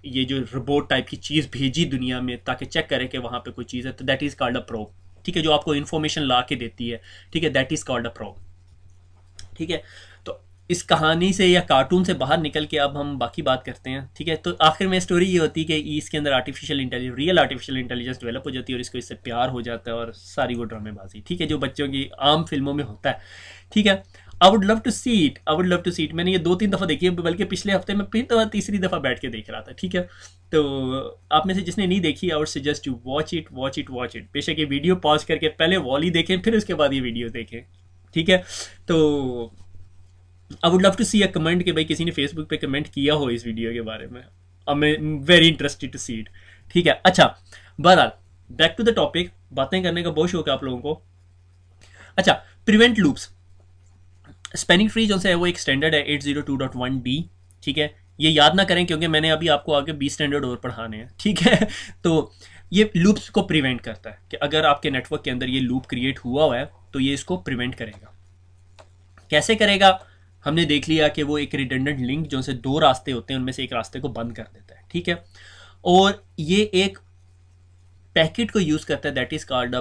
Speaker 1: ये जो रोबोट टाइप की चीज़ भेजी दुनिया में ताकि चेक करें कि वहाँ पे कोई चीज़ है तो that is called a probe ठीक है जो आपको इन्फॉर्मेशन ला के देती है ठीक है that is called a probe ठीक है तो इस कहानी से या कार्टून से बाहर निकल के अब हम बाकी बात करते हैं ठीक है तो आखिर में स्टोरी ये होती है कि इसके अंदर artificial intelligence real artificial intelligence develop हो जाती है और इसको इससे प्यार हो जाता है और सारी वो ड्रामेबाजी ठीक है जो बच्चों की आम फिल्मों में होता है ठीक है I would love to see it I would love to see it मैंने ये दो तीन दफ़ा देखी है बल्कि पिछले हफ्ते में फिर तो दफा तीसरी दफ़ा बैठ के देख रहा था ठीक है तो आप में से जिसने नहीं देखी I would suggest you watch it watch it watch it बेशक ये वीडियो पॉज करके पहले वॉली देखें फिर उसके बाद ये वीडियो देखें ठीक है तो I would love to see a comment कि भाई किसी ने फेसबुक पे कमेंट किया हो इस वीडियो के बारे में I am very interested to see it ठीक है अच्छा बहरहाल बैक टू द टॉपिक बातें करने का बहुत शौक है आप लोगों को अच्छा प्रिवेंट लूप्स स्पेनिंग ट्री जो है वो एक स्टैंडर्ड है eight zero two dot one B ठीक है ये याद ना करें क्योंकि मैंने अभी आपको आगे बीस स्टैंडर्ड और पढ़ाने हैं ठीक है तो ये लूप्स को प्रिवेंट करता है कि अगर आपके नेटवर्क के अंदर ये लूप क्रिएट हुआ हुआ है तो ये इसको प्रिवेंट करेगा कैसे करेगा हमने देख लिया कि वो एक रिडेंडेंट लिंक जो से दो रास्ते होते हैं उनमें से एक रास्ते को बंद कर देता है ठीक है और ये एक पैकेट को यूज़ करता है that is called a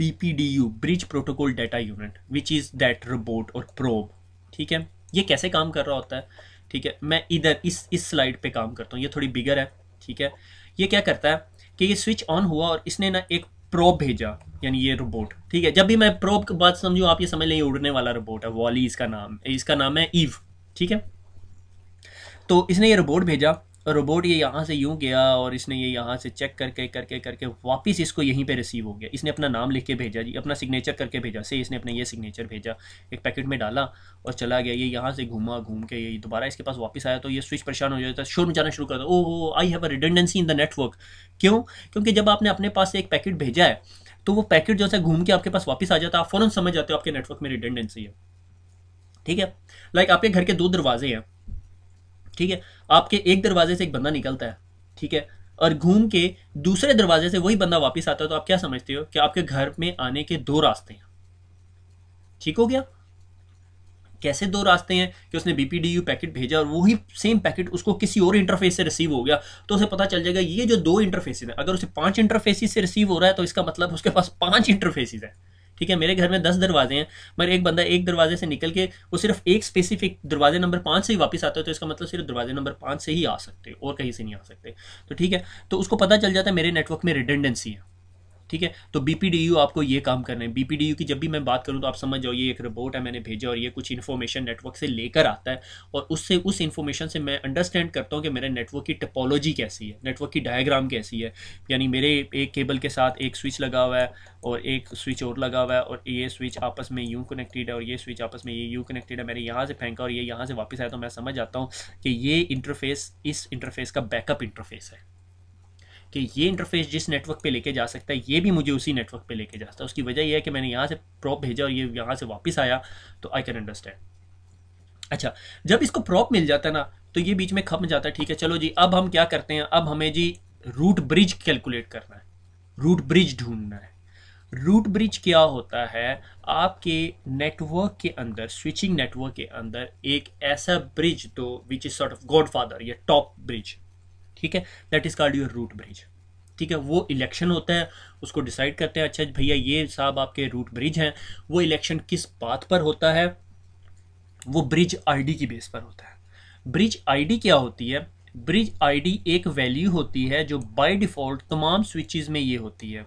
Speaker 1: BPDU bridge protocol data unit which is that robot और प्रोब ठीक है ये कैसे काम कर रहा होता है ठीक है मैं इधर इस इस स्लाइड पे काम करता हूँ ये थोड़ी बिगर है ठीक है ये क्या करता है कि ये स्विच ऑन हुआ और इसने ना एक प्रोब भेजा यानी ये रोबोट ठीक है जब भी मैं प्रोब की बात समझू आप ये समझ लें उड़ने वाला रोबोट है वॉली इसका नाम इसका नाम है ईव ठीक है तो इसने ये रोबोट भेजा रोबोट ये यहाँ से यूँ गया और इसने ये यहाँ से चेक करके करके करके वापस इसको यहीं पे रिसीव हो गया इसने अपना नाम लिख के भेजा जी अपना सिग्नेचर करके भेजा से इसने अपने ये सिग्नेचर भेजा एक पैकेट में डाला और चला गया ये यहाँ से घूमा घूम के ये दोबारा इसके पास वापस आया तो ये स्विच परेशान हो जाता है शोर मचाना शुरू करता oh I have a redundancy in the network क्यों क्योंकि जब आपने अपने पास से एक पैकेट भेजा है तो वो पैकेट जो है घूम के आपके पास वापस आ जाता है आप फ़ौरन समझ जाते हो आपके नेटवर्क में रिडेंडेंसी है ठीक है लाइक आपके घर के दो दरवाजे हैं ठीक है आपके एक दरवाजे से एक बंदा निकलता है ठीक है और घूम के दूसरे दरवाजे से वही बंदा वापस आता है तो आप क्या समझते हो कि आपके घर में आने के दो रास्ते हैं ठीक हो गया कैसे दो रास्ते हैं कि उसने बीपीडीयू पैकेट भेजा और वही सेम पैकेट उसको किसी और इंटरफेस से रिसीव हो गया तो उसे पता चल जाएगा ये जो दो इंटरफेसिस हैं अगर उसे पांच इंटरफेसिस से रिसीव हो रहा है तो इसका मतलब उसके पास पांच इंटरफेसिस हैं ठीक है मेरे घर में दस दरवाजे हैं मगर एक बंदा एक दरवाजे से निकल के वो सिर्फ एक स्पेसिफिक दरवाजे नंबर पांच से ही वापस आता है तो इसका मतलब सिर्फ दरवाजे नंबर पांच से ही आ सकते और कहीं से नहीं आ सकते तो ठीक है तो उसको पता चल जाता है मेरे नेटवर्क में रिडेंडेंसी है ठीक है तो बीपीडीयू आपको ये काम करना है बीपीडीयू की जब भी मैं बात करूँ तो आप समझ जाओ ये एक रिपोर्ट है मैंने भेजा और ये कुछ इन्फॉर्मेशन नेटवर्क से लेकर आता है और उससे उस इन्फॉर्मेशन से मैं अंडरस्टैंड करता हूँ कि मेरे नेटवर्क की टपोलॉजी कैसी है नेटवर्क की डायग्राम कैसी है यानी मेरे एक केबल के साथ एक स्विच लगा हुआ है और एक स्विच और लगा हुआ है और ये स्विच आपस में यू कनेक्टेड है और ये स्विच आपस में ये यू कनेक्टेड है मैंने यहाँ से फेंका और ये यहाँ से वापस आया तो मैं समझ आता हूँ कि ये इंटरफेस इस इंटरफेस का बैकअप इंटरफेस है कि ये इंटरफेस जिस नेटवर्क पे लेके जा सकता है ये भी मुझे उसी नेटवर्क पे लेके जा सकता है उसकी वजह यह है कि मैंने यहाँ से प्रॉप भेजा और ये यहाँ से वापस आया तो आई कैन अंडरस्टैंड अच्छा जब इसको प्रॉप मिल जाता है ना तो ये बीच में खप जाता है ठीक है चलो जी अब हम क्या करते हैं अब हमें जी रूट ब्रिज कैलकुलेट करना है रूट ब्रिज ढूंढना है रूट ब्रिज क्या होता है आपके नेटवर्क के अंदर स्विचिंग नेटवर्क के अंदर एक ऐसा ब्रिज दो which is sort of godfather या टॉप ब्रिज ठीक है that is called your root bridge ठीक है वो इलेक्शन होता है उसको डिसाइड करते हैं अच्छा भैया ये साहब आपके रूट ब्रिज हैं वो इलेक्शन किस पाथ पर होता है वो ब्रिज आईडी की बेस पर होता है ब्रिज आईडी क्या होती है ब्रिज आईडी एक वैल्यू होती है जो बाय डिफ़ॉल्ट तमाम स्विचेस में ये होती है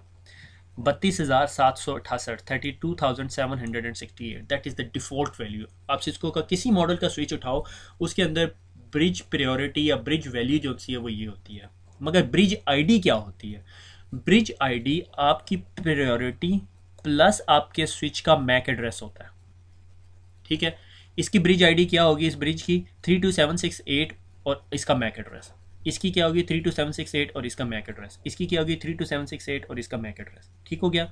Speaker 1: बत्तीस हज़ार सात सौ अठासठ thirty two thousand seven hundred and sixty eight that is the default value आप सिस्को का किसी मॉडल का स्विच उठाओ उसके अंदर ब्रिज प्रायोरिटी या ब्रिज वैल्यू जो होती है वो ये होती है मगर ब्रिज आईडी क्या होती है ब्रिज आईडी आपकी प्रायोरिटी प्लस आपके स्विच का मैक एड्रेस होता है ठीक है इसकी ब्रिज आईडी क्या होगी इस ब्रिज की three two seven six eight और इसका मैक एड्रेस इसकी क्या होगी three two seven six eight और इसका मैक एड्रेस इसकी क्या होगी three two seven six eight और इसका मैक एड्रेस ठीक हो गया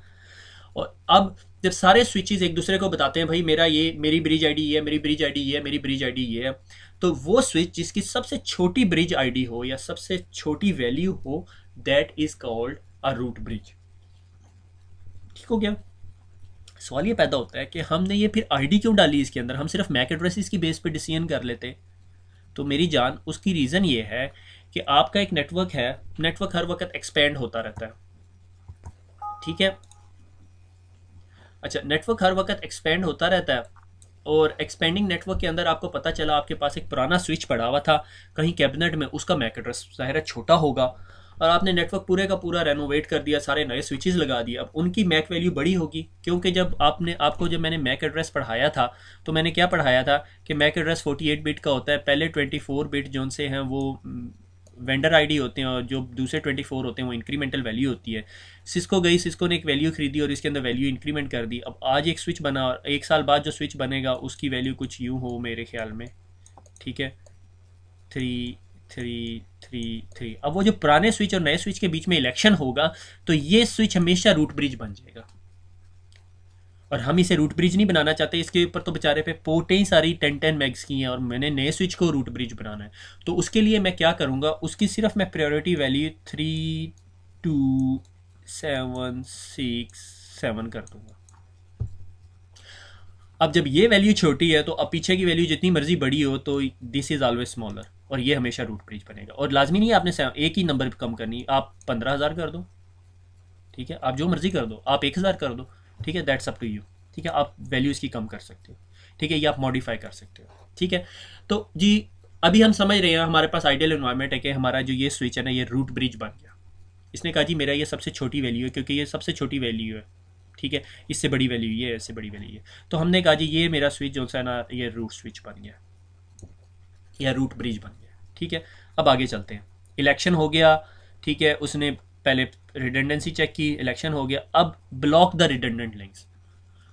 Speaker 1: और अब जब सारे स्विचेज एक दूसरे को बताते हैं भाई मेरा ये मेरी ब्रिज आईडी ये है मेरी ब्रिज आईडी ये है मेरी ब्रिज आईडी ये है तो वो स्विच जिसकी सबसे छोटी ब्रिज आईडी हो या सबसे छोटी वैल्यू हो that is called a root bridge ठीक हो गया सवाल ये पैदा होता है कि हमने ये फिर आईडी क्यों डाली इसके अंदर हम सिर्फ मैक एड्रेस की बेस पे डिसीजन कर लेते तो मेरी जान उसकी रीज़न ये है कि आपका एक नेटवर्क है नेटवर्क हर वक्त एक्सपेंड होता रहता है ठीक है अच्छा नेटवर्क हर वक्त एक्सपेंड होता रहता है और एक्सपेंडिंग नेटवर्क के अंदर आपको पता चला आपके पास एक पुराना स्विच पड़ा हुआ था कहीं कैबिनेट में उसका मैक एड्रेस ज़ाहिर छोटा होगा और आपने नेटवर्क पूरे का पूरा रेनोवेट कर दिया सारे नए स्विचेस लगा दिए अब उनकी मैक वैल्यू बड़ी होगी क्योंकि जब आपने आपको जब मैंने मैक एड्रेस पढ़ाया था तो मैंने क्या पढ़ाया था कि मैक एड्रेस 48 बिट का होता है पहले 24 बिट जोन से हैं वो वेंडर आईडी होते हैं और जो दूसरे 24 होते हैं वो इंक्रीमेंटल वैल्यू होती है सिस्को गई सिस्को ने एक वैल्यू खरीदी और इसके अंदर वैल्यू इंक्रीमेंट कर दी अब आज एक स्विच बना और एक साल बाद जो स्विच बनेगा उसकी वैल्यू कुछ यूँ हो मेरे ख्याल में ठीक है थ्री थ्री थ्री थ्री अब वो जो पुराने स्विच और नए स्विच के बीच में इलेक्शन होगा तो ये स्विच हमेशा रूट ब्रिज बन जाएगा और हम इसे रूट ब्रिज नहीं बनाना चाहते इसके ऊपर तो बेचारे पे पोर्टें ही सारी टेन टेन मैग्स की हैं और मैंने नए स्विच को रूट ब्रिज बनाना है तो उसके लिए मैं क्या करूँगा उसकी सिर्फ मैं priority value three two seven six seven कर दूँगा अब जब ये वैल्यू छोटी है तो अब पीछे की वैल्यू जितनी मर्जी बड़ी हो तो दिस इज़ ऑलवेज स्मॉलर और ये हमेशा रूट ब्रिज बनेगा और लाजमी नहीं है आपने एक ही नंबर कम करनी आप पंद्रह हज़ार कर दो ठीक है आप जो मर्ज़ी कर दो आप एक हज़ार कर दो ठीक है दैट्स अप टू यू ठीक है आप वैल्यू इसकी कम कर सकते हो ठीक है ये आप मॉडिफाई कर सकते हो ठीक है तो जी अभी हम समझ रहे हैं हमारे पास आइडियल इन्वायरमेंट है कि हमारा जो ये स्विच है ना ये रूट ब्रिज बन गया इसने कहा जी मेरा ये सबसे छोटी वैल्यू है क्योंकि ये सबसे छोटी वैल्यू है ठीक है इससे बड़ी वैल्यू ये इससे बड़ी वैल्यू है तो हमने कहा जी ये मेरा स्विच जो सा ना ये रूट स्विच बन गया या रूट ब्रिज बन गया ठीक है अब आगे चलते हैं इलेक्शन हो गया ठीक है उसने पहले रिडेंडेंसी चेक की इलेक्शन हो गया अब ब्लॉक द रिडेंडेंट लिंक्स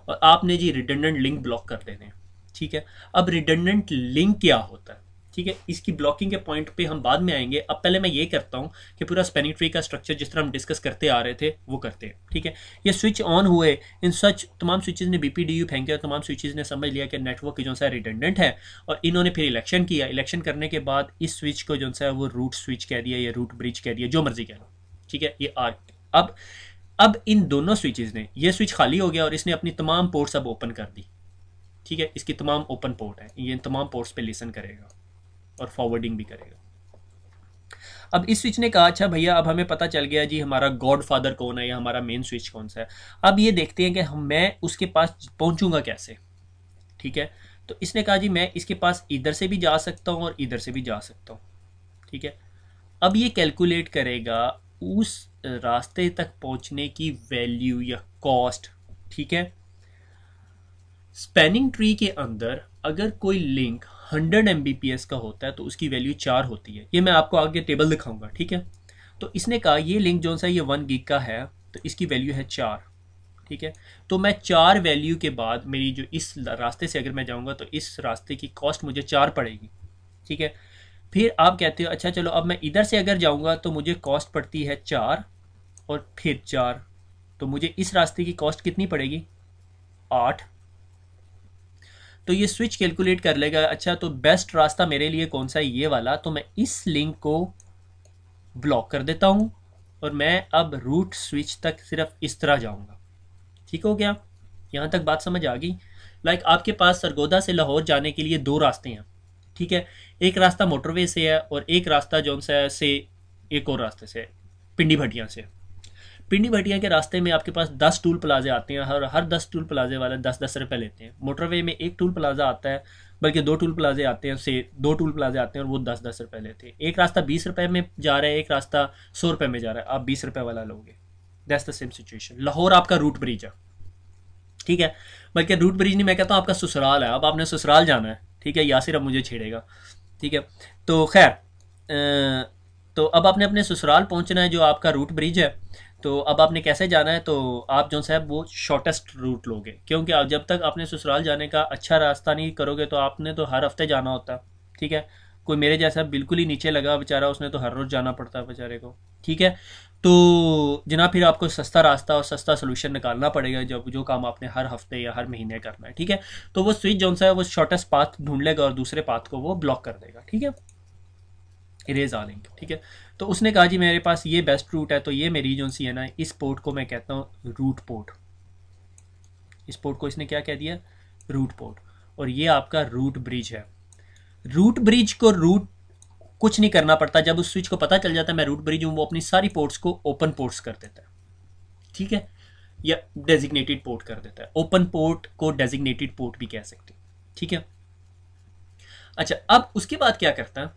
Speaker 1: और आपने जी रिडेंडेंट लिंक ब्लॉक कर देने हैं ठीक है अब रिडेंडेंट लिंक क्या होता है ठीक है इसकी ब्लॉकिंग के पॉइंट पे हम बाद में आएंगे अब पहले मैं ये करता हूँ कि पूरा स्पेनिंग ट्री का स्ट्रक्चर जिस तरह हम डिस्कस करते आ रहे थे वो करते हैं ठीक है ये स्विच ऑन हुए इन सच तमाम स्विचेज ने बीपीडीयू फेंके और तमाम स्विचेज ने समझ लिया कि नेटवर्क जो सा रिटेंडेंट है और इन्होंने फिर इलेक्शन किया इलेक्शन करने के बाद इस स्विच को जो सा वो रूट स्विच कह दिया या रूट ब्रिज कह दिया जो मर्जी कह लो ठीक है ये आर अब अब इन दोनों स्विचेज ने ये स्विच खाली हो गया और इसने अपनी तमाम पोर्ट्स अब ओपन कर दी ठीक है इसकी तमाम ओपन पोर्ट है ये इन तमाम पोर्ट्स पे लिसन करेगा और फॉरवर्डिंग भी करेगा अब इस स्विच ने कहा अच्छा भैया अब हमें पता चल गया जी हमारा गॉड फादर कौन है या हमारा मेन स्विच कौन सा है अब ये देखते हैं कि हम मैं उसके पास पहुंचूंगा कैसे ठीक है तो इसने कहा जी मैं इसके पास इधर से भी जा सकता हूं और इधर से भी जा सकता हूं ठीक है अब ये कैलकुलेट करेगा उस रास्ते तक पहुंचने की वैल्यू या कॉस्ट ठीक है स्पेनिंग ट्री के अंदर अगर कोई लिंक 100 एम का होता है तो उसकी वैल्यू चार होती है ये मैं आपको आगे टेबल दिखाऊंगा ठीक है तो इसने कहा ये लिंक जो सा ये वन गिग का है तो इसकी वैल्यू है चार ठीक है तो मैं चार वैल्यू के बाद मेरी जो इस रास्ते से अगर मैं जाऊंगा तो इस रास्ते की कॉस्ट मुझे चार पड़ेगी ठीक है फिर आप कहते हो अच्छा चलो अब मैं इधर से अगर जाऊँगा तो मुझे कॉस्ट पड़ती है चार और फिर चार तो मुझे इस रास्ते की कॉस्ट कितनी पड़ेगी आठ तो ये स्विच कैलकुलेट कर लेगा अच्छा तो बेस्ट रास्ता मेरे लिए कौन सा है ये वाला तो मैं इस लिंक को ब्लॉक कर देता हूँ और मैं अब रूट स्विच तक सिर्फ इस तरह जाऊँगा ठीक हो गया यहाँ तक बात समझ आ गई लाइक आपके पास सरगोदा से लाहौर जाने के लिए दो रास्ते हैं ठीक है एक रास्ता मोटरवे से है और एक रास्ता जो सा से एक और रास्ते से पिंडी भटिया से पिंडी भटिया के रास्ते में आपके पास दस टूल प्लाजे आते हैं और हर दस टूल प्लाजे वाले दस दस रुपए लेते हैं मोटरवे में एक टूल प्लाजा आता है बल्कि दो टूल प्लाजे आते हैं से दो टूल प्लाजे आते हैं और वो दस दस रुपए लेते हैं एक रास्ता बीस रुपए में जा रहा है एक रास्ता सौ रुपए में जा रहा है आप बीस रुपए वाला लोगे that's the same situation Lahore आपका रूट ब्रिज है ठीक है बल्कि रूट ब्रिज नहीं मैं कहता हूँ आपका ससुराल है अब आपने ससुराल जाना है ठीक है यासिर अब मुझे छेड़ेगा ठीक है तो खैर तो अब आपने अपने ससुराल पहुंचना है जो आपका रूट ब्रिज है तो अब आपने कैसे जाना है तो आप जो साहब वो शॉर्टेस्ट रूट लोगे क्योंकि आप जब तक आपने ससुराल जाने का अच्छा रास्ता नहीं करोगे तो आपने तो हर हफ्ते जाना होता ठीक है कोई मेरे जैसा बिल्कुल ही नीचे लगा बेचारा उसने तो हर रोज़ जाना पड़ता है बेचारे को ठीक है तो जना फिर आपको सस्ता रास्ता और सस्ता सोल्यूशन निकालना पड़ेगा जब जो काम आपने हर हफ्ते या हर महीने करना है ठीक है तो वो स्विच जो सा है वो शॉर्टेस्ट पाथ ढूंढ लेगा और दूसरे पाथ को वो ब्लॉक कर देगा ठीक है इरेज आ लेंगे ठीक है तो उसने कहा जी मेरे पास ये बेस्ट रूट है तो ये मेरी जो सी है ना इस पोर्ट को मैं कहता हूँ रूट पोर्ट इस पोर्ट को इसने क्या कह दिया रूट पोर्ट और ये आपका रूट ब्रिज है रूट ब्रिज को रूट कुछ नहीं करना पड़ता जब उस स्विच को पता चल जाता है मैं रूट ब्रिज हूं वो अपनी सारी पोर्ट्स को ओपन पोर्ट्स कर देता है ठीक है या डेजिग्नेटेड पोर्ट कर देता है ओपन पोर्ट को डेजिग्नेटेड पोर्ट भी कह सकते हैं ठीक है अच्छा अब उसके बाद क्या करता है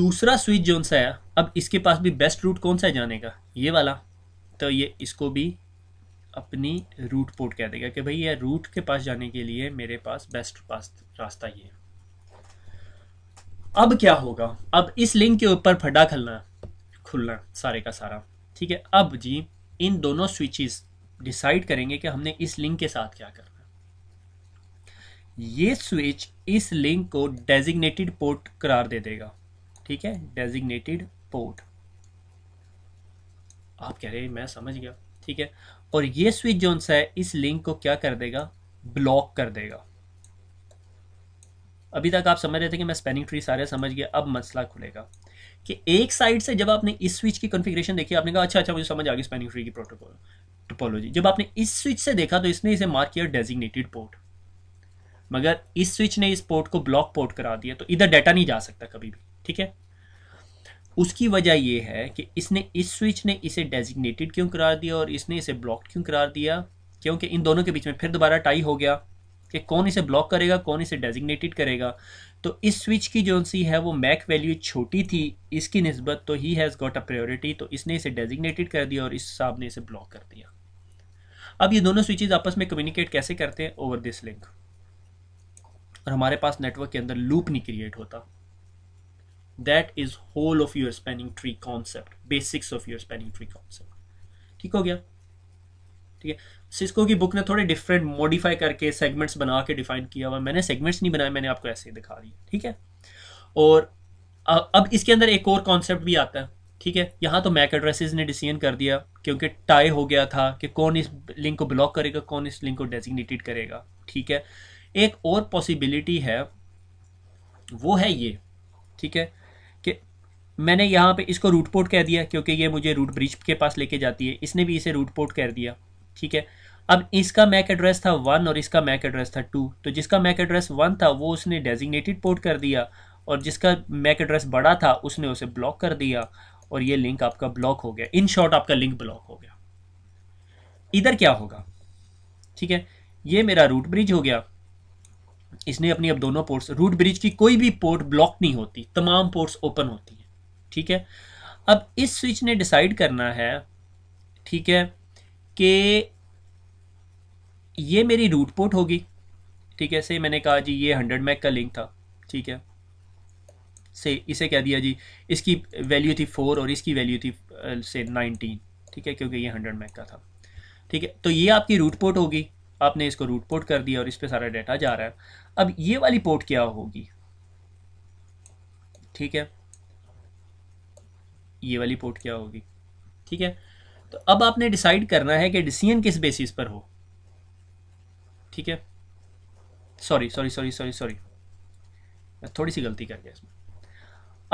Speaker 1: दूसरा स्विच जोन सा है अब इसके पास भी बेस्ट रूट कौन सा है जाने का ये वाला तो ये इसको भी अपनी रूट पोर्ट कह देगा कि भाई ये रूट के पास जाने के लिए मेरे पास बेस्ट पास रास्ता ये है अब क्या होगा अब इस लिंक के ऊपर फटा खलना खुलना सारे का सारा ठीक है अब जी इन दोनों स्विचेस डिसाइड करेंगे कि हमने इस लिंक के साथ क्या करना ये स्विच इस लिंक को डेजिग्नेटेड पोर्ट करार दे देगा ठीक है डेजिग्नेटेड पोर्ट आप कह रहे हैं मैं समझ गया ठीक है और ये स्विच जो है इस लिंक को क्या कर देगा ब्लॉक कर देगा अभी तक आप समझ रहे थे कि मैं स्पेनिंग ट्री सारे समझ गया अब मसला खुलेगा कि एक साइड से जब आपने इस स्विच की कॉन्फ़िगरेशन देखी आपने कहा अच्छा अच्छा मुझे समझ आ गई स्पेनिंग ट्री की प्रोटोकॉल टोपोलॉजी जब आपने इस स्विच से देखा तो इसने इसे मार्क किया डेजिग्नेटेड पोर्ट मगर इस स्विच ने इस पोर्ट को ब्लॉक पोर्ट करा दिया तो इधर डाटा नहीं जा सकता कभी भी ठीक है उसकी वजह यह है कि इसने इस स्विच ने इसे डेजिग्नेटेड क्यों करार दिया और इसने इसे ब्लॉक क्यों करार दिया क्योंकि इन दोनों के बीच में फिर दोबारा टाई हो गया कि कौन इसे ब्लॉक करेगा कौन इसे डेजिग्नेटेड करेगा तो इस स्विच की जो सी है वो मैक वैल्यू छोटी थी इसकी नस्बत तो ही हैज़ गॉट अ प्रायोरिटी तो इसने इसे डेजिग्नेटेड कर दिया और इस साहब ने इसे ब्लॉक कर दिया अब ये दोनों स्विचेज आपस में कम्युनिकेट कैसे करते हैं ओवर दिस लिंक और हमारे पास नेटवर्क के अंदर लूप नहीं क्रिएट होता that is whole of your spanning tree concept basics of your spanning tree concept ठीक हो गया ठीक है सिस्को की बुक ने थोड़े डिफरेंट मॉडिफाई करके सेगमेंट्स बना के डिफाइन किया हुआ मैंने सेगमेंट्स नहीं बनाए मैंने आपको ऐसे ही दिखा दिया ठीक है और अब इसके अंदर एक और कॉन्सेप्ट भी आता है ठीक है यहाँ तो मैक एड्रेसेस ने डिसीजन कर दिया क्योंकि टाई हो गया था कि कौन इस लिंक को ब्लॉक करेगा कौन इस लिंक को डेजिग्नेटेड करेगा ठीक है एक और पॉसिबिलिटी है वो है ये ठीक है कि मैंने यहाँ पे इसको रूट पोर्ट कह दिया क्योंकि ये मुझे रूट ब्रिज के पास लेके जाती है इसने भी इसे रूट पोर्ट कह दिया ठीक है अब इसका मैक एड्रेस था वन और इसका मैक एड्रेस था टू तो जिसका मैक एड्रेस वन था वो उसने डेजिग्नेटेड पोर्ट कर दिया और जिसका मैक एड्रेस बड़ा था उसने उसे ब्लॉक कर दिया और ये लिंक आपका ब्लॉक हो गया इन शॉर्ट आपका लिंक ब्लॉक हो गया इधर क्या होगा ठीक है ये मेरा रूट ब्रिज हो गया इसने अपनी अब दोनों पोर्ट्स रूट ब्रिज की कोई भी पोर्ट ब्लॉक नहीं होती तमाम पोर्ट्स ओपन होती हैं ठीक है अब इस स्विच ने डिसाइड करना है ठीक है कि ये मेरी रूट पोर्ट होगी ठीक है से मैंने कहा जी ये हंड्रेड मैक का लिंक था ठीक है से इसे कह दिया जी इसकी वैल्यू थी फोर और इसकी वैल्यू थी से नाइनटीन ठीक है क्योंकि ये हंड्रेड मैक का था ठीक है तो ये आपकी रूट पोर्ट होगी आपने इसको रूट पोर्ट कर दिया और इस पर सारा डाटा जा रहा है अब ये वाली पोर्ट क्या होगी ठीक है ये वाली पोर्ट क्या होगी ठीक है तो अब आपने डिसाइड करना है कि डिसीजन किस बेसिस पर हो ठीक है sorry sorry sorry sorry sorry थोड़ी सी गलती कर गया इसमें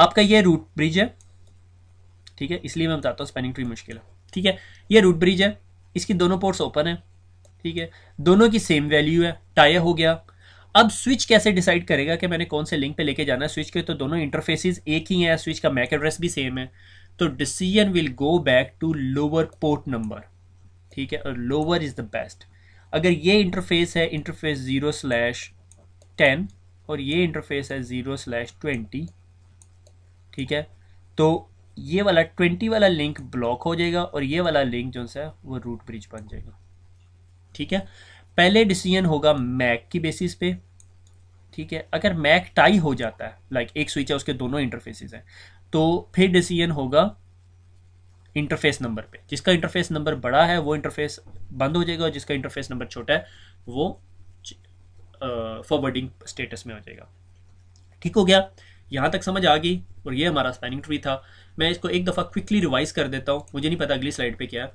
Speaker 1: आपका ये रूट ब्रिज है ठीक है इसलिए मैं बताता हूँ स्पेनिंग ट्री मुश्किल है ठीक है ये रूट ब्रिज है इसकी दोनों पोर्ट्स ओपन है ठीक है दोनों की सेम वैल्यू है टायर हो गया अब स्विच कैसे डिसाइड करेगा कि मैंने कौन से लिंक पे लेके जाना है स्विच के तो दोनों इंटरफेसेस एक ही हैं स्विच का मैक एड्रेस भी सेम है तो decision will go back to lower port number ठीक है और लोअर इज़ द बेस्ट अगर ये इंटरफेस है इंटरफेस ज़ीरो स्लैश टेन और ये इंटरफेस है ज़ीरो स्लैश ट्वेंटी ठीक है तो ये वाला ट्वेंटी वाला लिंक ब्लॉक हो जाएगा और ये वाला लिंक जो है वो रूट ब्रिज बन जाएगा ठीक है पहले डिसीजन होगा मैक की बेसिस पे ठीक है अगर मैक टाई हो जाता है लाइक एक स्विच है उसके दोनों इंटरफेसेस हैं तो फिर डिसीजन होगा इंटरफेस नंबर पे जिसका इंटरफेस नंबर बड़ा है वो इंटरफेस बंद हो जाएगा और जिसका इंटरफेस नंबर छोटा है वो फॉरवर्डिंग स्टेटस में हो जाएगा ठीक हो गया यहाँ तक समझ आ गई और ये हमारा स्पेनिंग ट्री था मैं इसको एक दफ़ा क्विकली रिवाइज कर देता हूँ मुझे नहीं पता अगली स्लाइड पे क्या है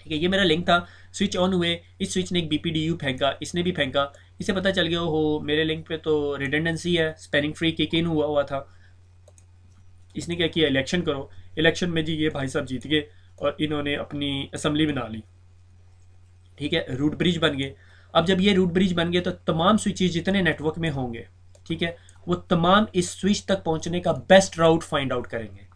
Speaker 1: ठीक है ये मेरा लिंक था स्विच ऑन हुए इस स्विच ने एक बी यू फेंका इसने भी फेंका इसे पता चल गया हो मेरे लिंक पे तो रिटेंडेंसी है स्पेनिंग फ्री के किन हुआ हुआ था इसने क्या किया इलेक्शन करो इलेक्शन में जी ये भाई साहब जीत गए और इन्होंने अपनी असम्बली बना ली ठीक है रूट ब्रिज बन गए अब जब ये रूट ब्रिज बन गए तो तमाम स्विचेज जितने नेटवर्क में होंगे ठीक है वो तमाम इस स्विच तक पहुंचने का बेस्ट राउट फाइंड आउट करेंगे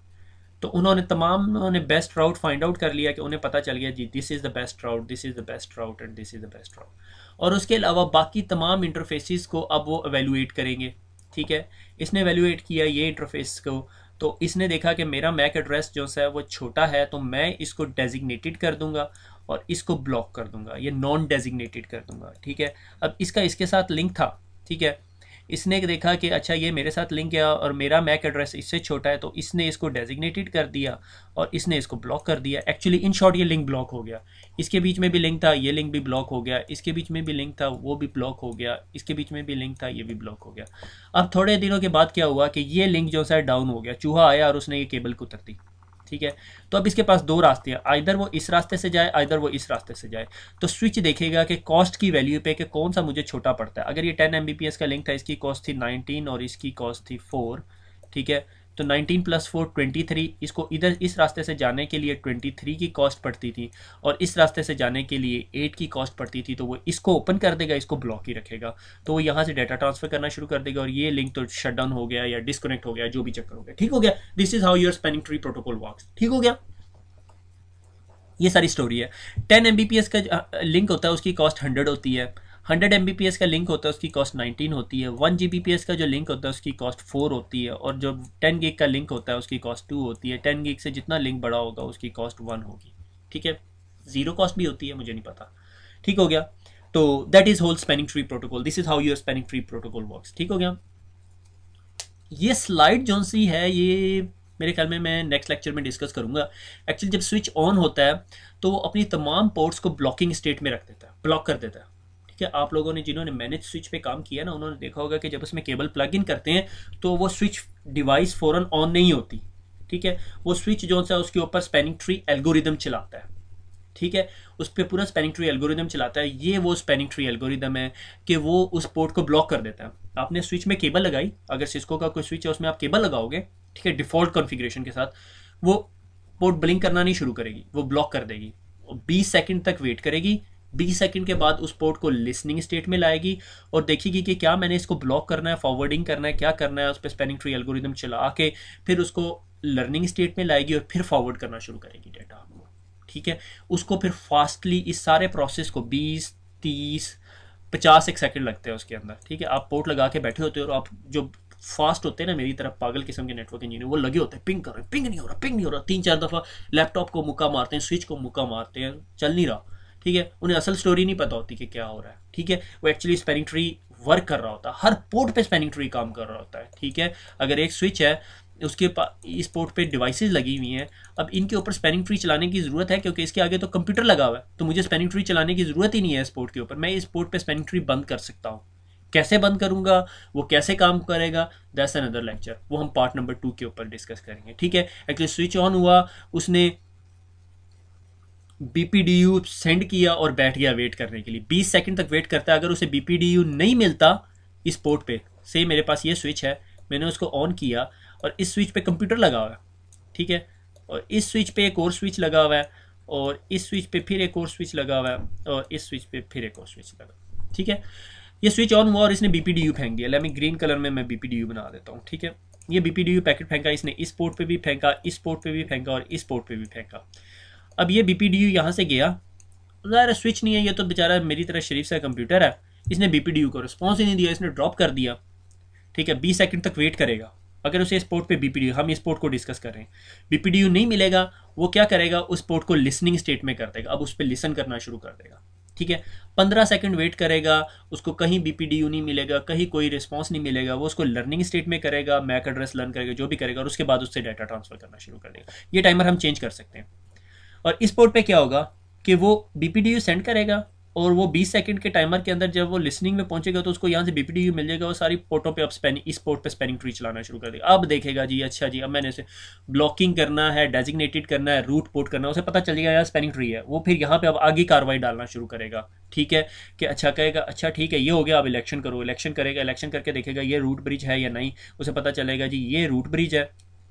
Speaker 1: तो उन्होंने तमाम उन्होंने बेस्ट राउट फाइंड आउट कर लिया कि उन्हें पता चल गया जी this is the best route this is the best route and this is the best route और उसके अलावा बाकी तमाम इंटरफेसिस को अब वो एवेल्यूएट करेंगे ठीक है इसने एवेल्यूएट किया ये इंटरफेस को तो इसने देखा कि मेरा मैक एड्रेस जो है वो छोटा है तो मैं इसको डेजिग्नेटेड कर दूंगा और इसको ब्लॉक कर दूंगा ये नॉन डेजिग्नेटेड कर दूंगा ठीक है अब इसका इसके साथ लिंक था ठीक है इसने देखा कि अच्छा ये मेरे साथ लिंक गया और मेरा मैक एड्रेस इससे छोटा है तो इसने इसको डेजिग्नेटेड कर दिया और इसने इसको ब्लॉक कर दिया एक्चुअली इन शॉर्ट ये लिंक ब्लॉक हो गया इसके बीच में भी लिंक था ये लिंक भी ब्लॉक हो गया इसके बीच में भी लिंक था वो भी ब्लॉक हो गया इसके बीच में भी लिंक था ये भी ब्लॉक हो गया अब थोड़े दिनों के बाद क्या हुआ कि ये लिंक जो सा डाउन हो गया चूहा आया और उसने ये केबल कुतर दी ठीक है तो अब इसके पास दो रास्ते हैं आइधर वो इस रास्ते से जाए आइधर वो इस रास्ते से जाए तो स्विच देखेगा कि कॉस्ट की वैल्यू पे कि कौन सा मुझे छोटा पड़ता है अगर ये टेन एम का लिंक था इसकी कॉस्ट थी नाइनटीन और इसकी कॉस्ट थी फोर ठीक है तो 19 प्लस फोर ट्वेंटी इसको इधर इस रास्ते से जाने के लिए 23 की कॉस्ट पड़ती थी और इस रास्ते से जाने के लिए 8 की कॉस्ट पड़ती थी तो वो इसको ओपन कर देगा इसको ब्लॉक ही रखेगा तो वो यहाँ से डाटा ट्रांसफर करना शुरू कर देगा और ये लिंक तो शट डाउन हो गया या डिसकनेक्ट हो गया जो भी चक्कर हो गया ठीक हो गया this is how your spanning tree protocol work ठीक हो गया ये सारी स्टोरी है टेन एम का लिंक होता है उसकी कॉस्ट हंड्रेड होती है हंड्रेड एम का लिंक होता है उसकी कॉस्ट नाइनटीन होती है वन जी का जो लिंक होता है उसकी कॉस्ट फोर होती है और जो टेन गेक का लिंक होता है उसकी कॉस्ट टू होती है टेन गेक से जितना लिंक बड़ा होगा उसकी कॉस्ट वन होगी ठीक है जीरो कॉस्ट भी होती है मुझे नहीं पता ठीक हो गया तो that is whole spanning tree protocol this is how your spanning tree protocol work ठीक हो गया ये स्लाइड जो सी है ये मेरे ख्याल में मैं नेक्स्ट लेक्चर में डिस्कस करूंगा एक्चुअली जब स्विच ऑन होता है तो अपनी तमाम पोर्ट्स को ब्लॉकिंग स्टेट में रख देता है ब्लॉक कर देता है कि आप लोगों ने जिन्होंने मैनेज स्विच पे काम किया ना उन्होंने देखा होगा कि जब उसमें केबल प्लग इन करते हैं तो वो स्विच डिवाइस फ़ौरन ऑन नहीं होती ठीक है वो स्विच जो सा उसके ऊपर स्पेनिंग ट्री एल्गोरिदम चलाता है ठीक है उस पर पूरा स्पेनिंग ट्री एल्गोरिदम चलाता है ये वो स्पेनिंग ट्री एल्गोरिदम है कि वो उस पोर्ट को ब्लॉक कर देता है आपने स्विच में केबल लगाई अगर सिस्को का कोई स्विच है उसमें आप केबल लगाओगे ठीक है डिफ़ॉल्ट कॉन्फ़िगरेशन के साथ वो पोर्ट ब्लिंक करना नहीं शुरू करेगी वो ब्लॉक कर देगी 20 सेकंड तक वेट करेगी बीस सेकंड के बाद उस पोर्ट को लिसनिंग स्टेट में लाएगी और देखेगी कि क्या मैंने इसको ब्लॉक करना है फॉरवर्डिंग करना है क्या करना है उस पर स्पेनिंग ट्री एल्गोरिदम चला के फिर उसको लर्निंग स्टेट में लाएगी और फिर फॉरवर्ड करना शुरू करेगी डेटा आपको ठीक है उसको फिर फास्टली इस सारे प्रोसेस को बीस तीस पचास एक सेकेंड लगते हैं उसके अंदर ठीक है आप पोर्ट लगा के बैठे होते हो और आप जो फास्ट होते हैं ना मेरी तरफ पागल किस्म के नेटवर्क इंजीनियर वो लगे होते हैं पिंग कर रहे हैं पिंग नहीं हो रहा पिंग नहीं हो रहा तीन चार दफ़ा लैपटॉप को मुक्का मारते हैं स्विच को मुक्का मारते हैं चल नहीं रहा ठीक है उन्हें असल स्टोरी नहीं पता होती कि क्या हो रहा है ठीक है वो एक्चुअली स्पेनिंग ट्री वर्क कर रहा होता है हर पोर्ट पे स्पेनिंग ट्री काम कर रहा होता है ठीक है अगर एक स्विच है उसके इस पोर्ट पे डिवाइसेस लगी हुई हैं अब इनके ऊपर स्पेनिंग ट्री चलाने की ज़रूरत है क्योंकि इसके आगे तो कंप्यूटर लगा हुआ है तो मुझे स्पेनिंग ट्री चलाने की ज़रूरत ही नहीं है इस पोर्ट के ऊपर मैं इस पोर्ट पर स्पेनिंग ट्री बंद कर सकता हूँ कैसे बंद करूँगा वो कैसे काम करेगा दैट्स अनदर लेक्चर वो हम पार्ट नंबर टू के ऊपर डिस्कस करेंगे ठीक है एक्चुअली स्विच ऑन हुआ उसने बीपीडीयू सेंड किया और बैठ गया वेट करने के लिए 20 सेकंड तक वेट करता है अगर उसे बीपीडीयू नहीं मिलता इस पोर्ट पे से मेरे पास ये स्विच है मैंने उसको ऑन किया और इस स्विच पे कंप्यूटर लगा हुआ है ठीक है और इस स्विच पे एक और स्विच लगा हुआ है और इस स्विच पे फिर एक और स्विच लगा हुआ है और इस स्विच पे फिर एक और स्विच लगा ठीक है ये स्विच ऑन हुआ और इसने बीपीडीयू फेंक दिया लेकिन ग्रीन कलर में मैं बीपीडीयू बना देता हूँ ठीक है ये बी पैकेट फेंका इसने इस पोर्ट पर भी फेंका इस पोर्ट पर भी फेंका और इस पोर्ट पे भी फेंका अब ये बी पी डी यू यहाँ से गया ज़ाहिर स्विच नहीं है ये तो बेचारा मेरी तरह शरीफ सा कंप्यूटर है इसने बी पी डी यू को रिस्पॉन्स ही नहीं दिया इसने ड्रॉप कर दिया ठीक है बीस सेकेंड तक वेट करेगा अगर उसे इस पोर्ट पे बी हम इस पोर्ट को डिस्कस कर रहे हैं बी नहीं मिलेगा वो क्या करेगा उस पोर्ट को लिसनिंग स्टेट में कर देगा अब उस पर लिसन करना शुरू कर देगा ठीक है पंद्रह सेकंड वेट करेगा उसको कहीं बी नहीं मिलेगा कहीं कोई रिस्पॉन्स नहीं मिलेगा वो उसको लर्निंग स्टेट में करेगा मैक एड्रेस लर्न करेगा जो भी करेगा और उसके बाद उससे डाटा ट्रांसफर करना शुरू कर देगा ये टाइमर हम चेंज कर सकते हैं और इस पोर्ट पे क्या होगा कि वो बी सेंड करेगा और वो 20 सेकंड के टाइमर के अंदर जब वो लिसनिंग में पहुंचेगा तो उसको यहाँ से बी मिल जाएगा और सारी पोर्टों पे अब स्पेनिंग इस पोर्ट पे स्पेनिंग ट्री चलाना शुरू कर देगा अब देखेगा जी अच्छा जी अब मैंने इसे ब्लॉकिंग करना है डेजिग्नेटेड करना है रूट पोर्ट करना है उसे पता चल जाएगा स्पेनिंग ट्री है वो फिर यहाँ पर अब आगे कार्रवाई डालना शुरू करेगा ठीक है कि अच्छा कहेगा अच्छा ठीक है ये हो गया अब इलेक्शन करो इलेक्शन करेगा इलेक्शन करके देखेगा ये रूट ब्रिज है या नहीं उसे पता चलेगा जी ये रूट ब्रिज है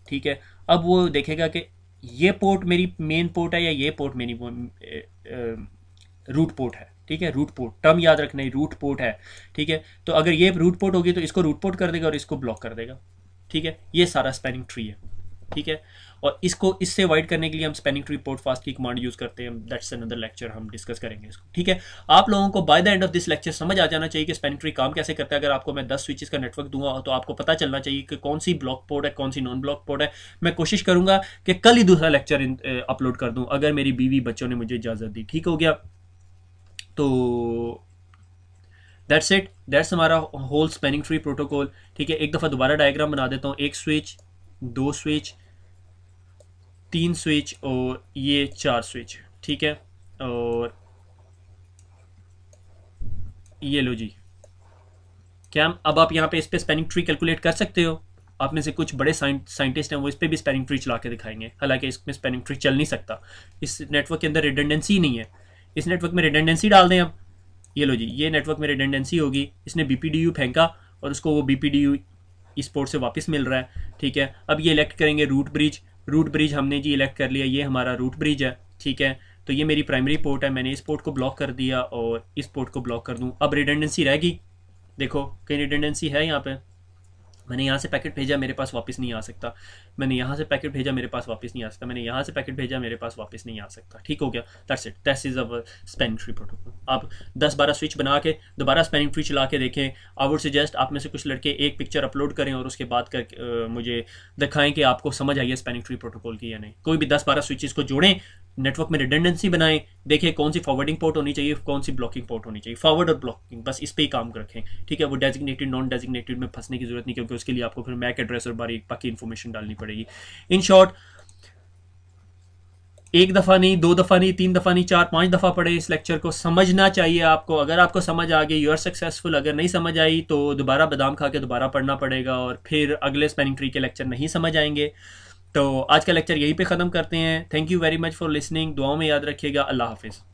Speaker 1: ठीक है अब वो देखेगा कि ये पोर्ट मेरी मेन पोर्ट है या ये पोर्ट मेरी रूट पोर्ट है ठीक है रूट पोर्ट टर्म याद रखना है रूट पोर्ट है ठीक है तो अगर ये रूट पोर्ट होगी तो इसको रूट पोर्ट कर देगा और इसको ब्लॉक कर देगा ठीक है ये सारा स्पेनिंग ट्री है ठीक है और इसको इससे अवॉइड करने के लिए हम स्पेनिंग ट्री पोर्ट फास्ट की कमांड यूज़ करते हैं दैट्स अनदर लेक्चर हम डिस्कस करेंगे इसको ठीक है आप लोगों को by the end of this lecture समझ आ जाना चाहिए कि स्पेनिंग ट्री काम कैसे करता है अगर आपको मैं दस स्विचेस का नेटवर्क दूंगा तो आपको पता चलना चाहिए कि कौन सी ब्लॉक पोर्ट है कौन सी नॉन ब्लॉक पोर्ट है मैं कोशिश करूंगा कि कल ही दूसरा लेक्चर अपलोड कर दूं अगर मेरी बीवी बच्चों ने मुझे इजाज़त दी ठीक हो गया तो दैट्स इट दैट्स हमारा होल स्पेनिंग ट्री प्रोटोकॉल ठीक है एक दफ़ा दोबारा डायग्राम बना देता हूँ एक स्विच दो स्विच तीन स्विच और ये चार स्विच ठीक है और ये लो जी क्या अब आप यहाँ पे इस पर स्पेनिंग ट्री कैलकुलेट कर सकते हो आप में से कुछ बड़े साइंटिस्ट हैं वो इस पर भी स्पेनिंग ट्री चला के दिखाएंगे हालांकि इसमें स्पेनिंग ट्री चल नहीं सकता इस नेटवर्क के अंदर रिडेंडेंसी नहीं है इस नेटवर्क में रिडेंडेंसी डाल दें आप ये लो जी ये नेटवर्क में रिडेंडेंसी होगी इसने बी फेंका और उसको वो बी इस पोर्ट से वापस मिल रहा है ठीक है अब ये इलेक्ट करेंगे रूट ब्रिज रूट ब्रिज हमने जी इलेक्ट कर लिया ये हमारा रूट ब्रिज है ठीक है तो ये मेरी प्राइमरी पोर्ट है मैंने इस पोर्ट को ब्लॉक कर दिया और इस पोर्ट को ब्लॉक कर दूँ अब रिडेंडेंसी रहेगी देखो कहीं रिडेंडेंसी है यहाँ पर मैंने यहाँ से पैकेट भेजा मेरे पास वापस नहीं आ सकता मैंने यहाँ से पैकेट भेजा मेरे पास वापस नहीं आ सकता मैंने यहाँ से पैकेट भेजा मेरे पास वापस नहीं आ सकता ठीक हो गया that's it this is our spanning tree protocol आप 10 बारह स्विच बना के दोबारा स्पेनिंग ट्री चला के देखें आई वुड सजेस्ट आप में से कुछ लड़के एक पिक्चर अपलोड करें और उसके बाद कर मुझे दिखाएं कि आपको समझ आई है स्पेनिंग ट्री प्रोटोकॉल की या नहीं कोई भी दस बारह स्विचेस को जोड़ें नेटवर्क में रिडेंडेंसी बनाएं देखिए कौन सी फॉरवर्डिंग पोर्ट होनी चाहिए कौन सी ब्लॉकिंग पोर्ट होनी चाहिए फॉरवर्ड और ब्लॉकिंग बस इस पर ही काम रखें ठीक है वो डेजिग्नेटेड नॉन डेजिग्नेटेड में फंसने की जरूरत नहीं क्योंकि उसके लिए आपको फिर मैक एड्रेस और बारी पक्की इन्फॉर्मेशन डालनी पड़ेगी इन शॉर्ट एक दफ़ा नहीं दो दफ़ा नहीं तीन दफ़ा नहीं चार पांच दफ़ा पढ़े इस लेक्चर को समझना चाहिए आपको अगर आपको समझ आ गई यू आर सक्सेसफुल अगर नहीं समझ आई तो दोबारा बादाम खा के दोबारा पढ़ना पड़ेगा और फिर अगले स्पेनिंग ट्री के लेक्चर नहीं समझ आएंगे तो आज का लेक्चर यहीं पे ख़त्म करते हैं thank you very much for listening दुआओं में याद रखिएगा अल्लाह हाफिज़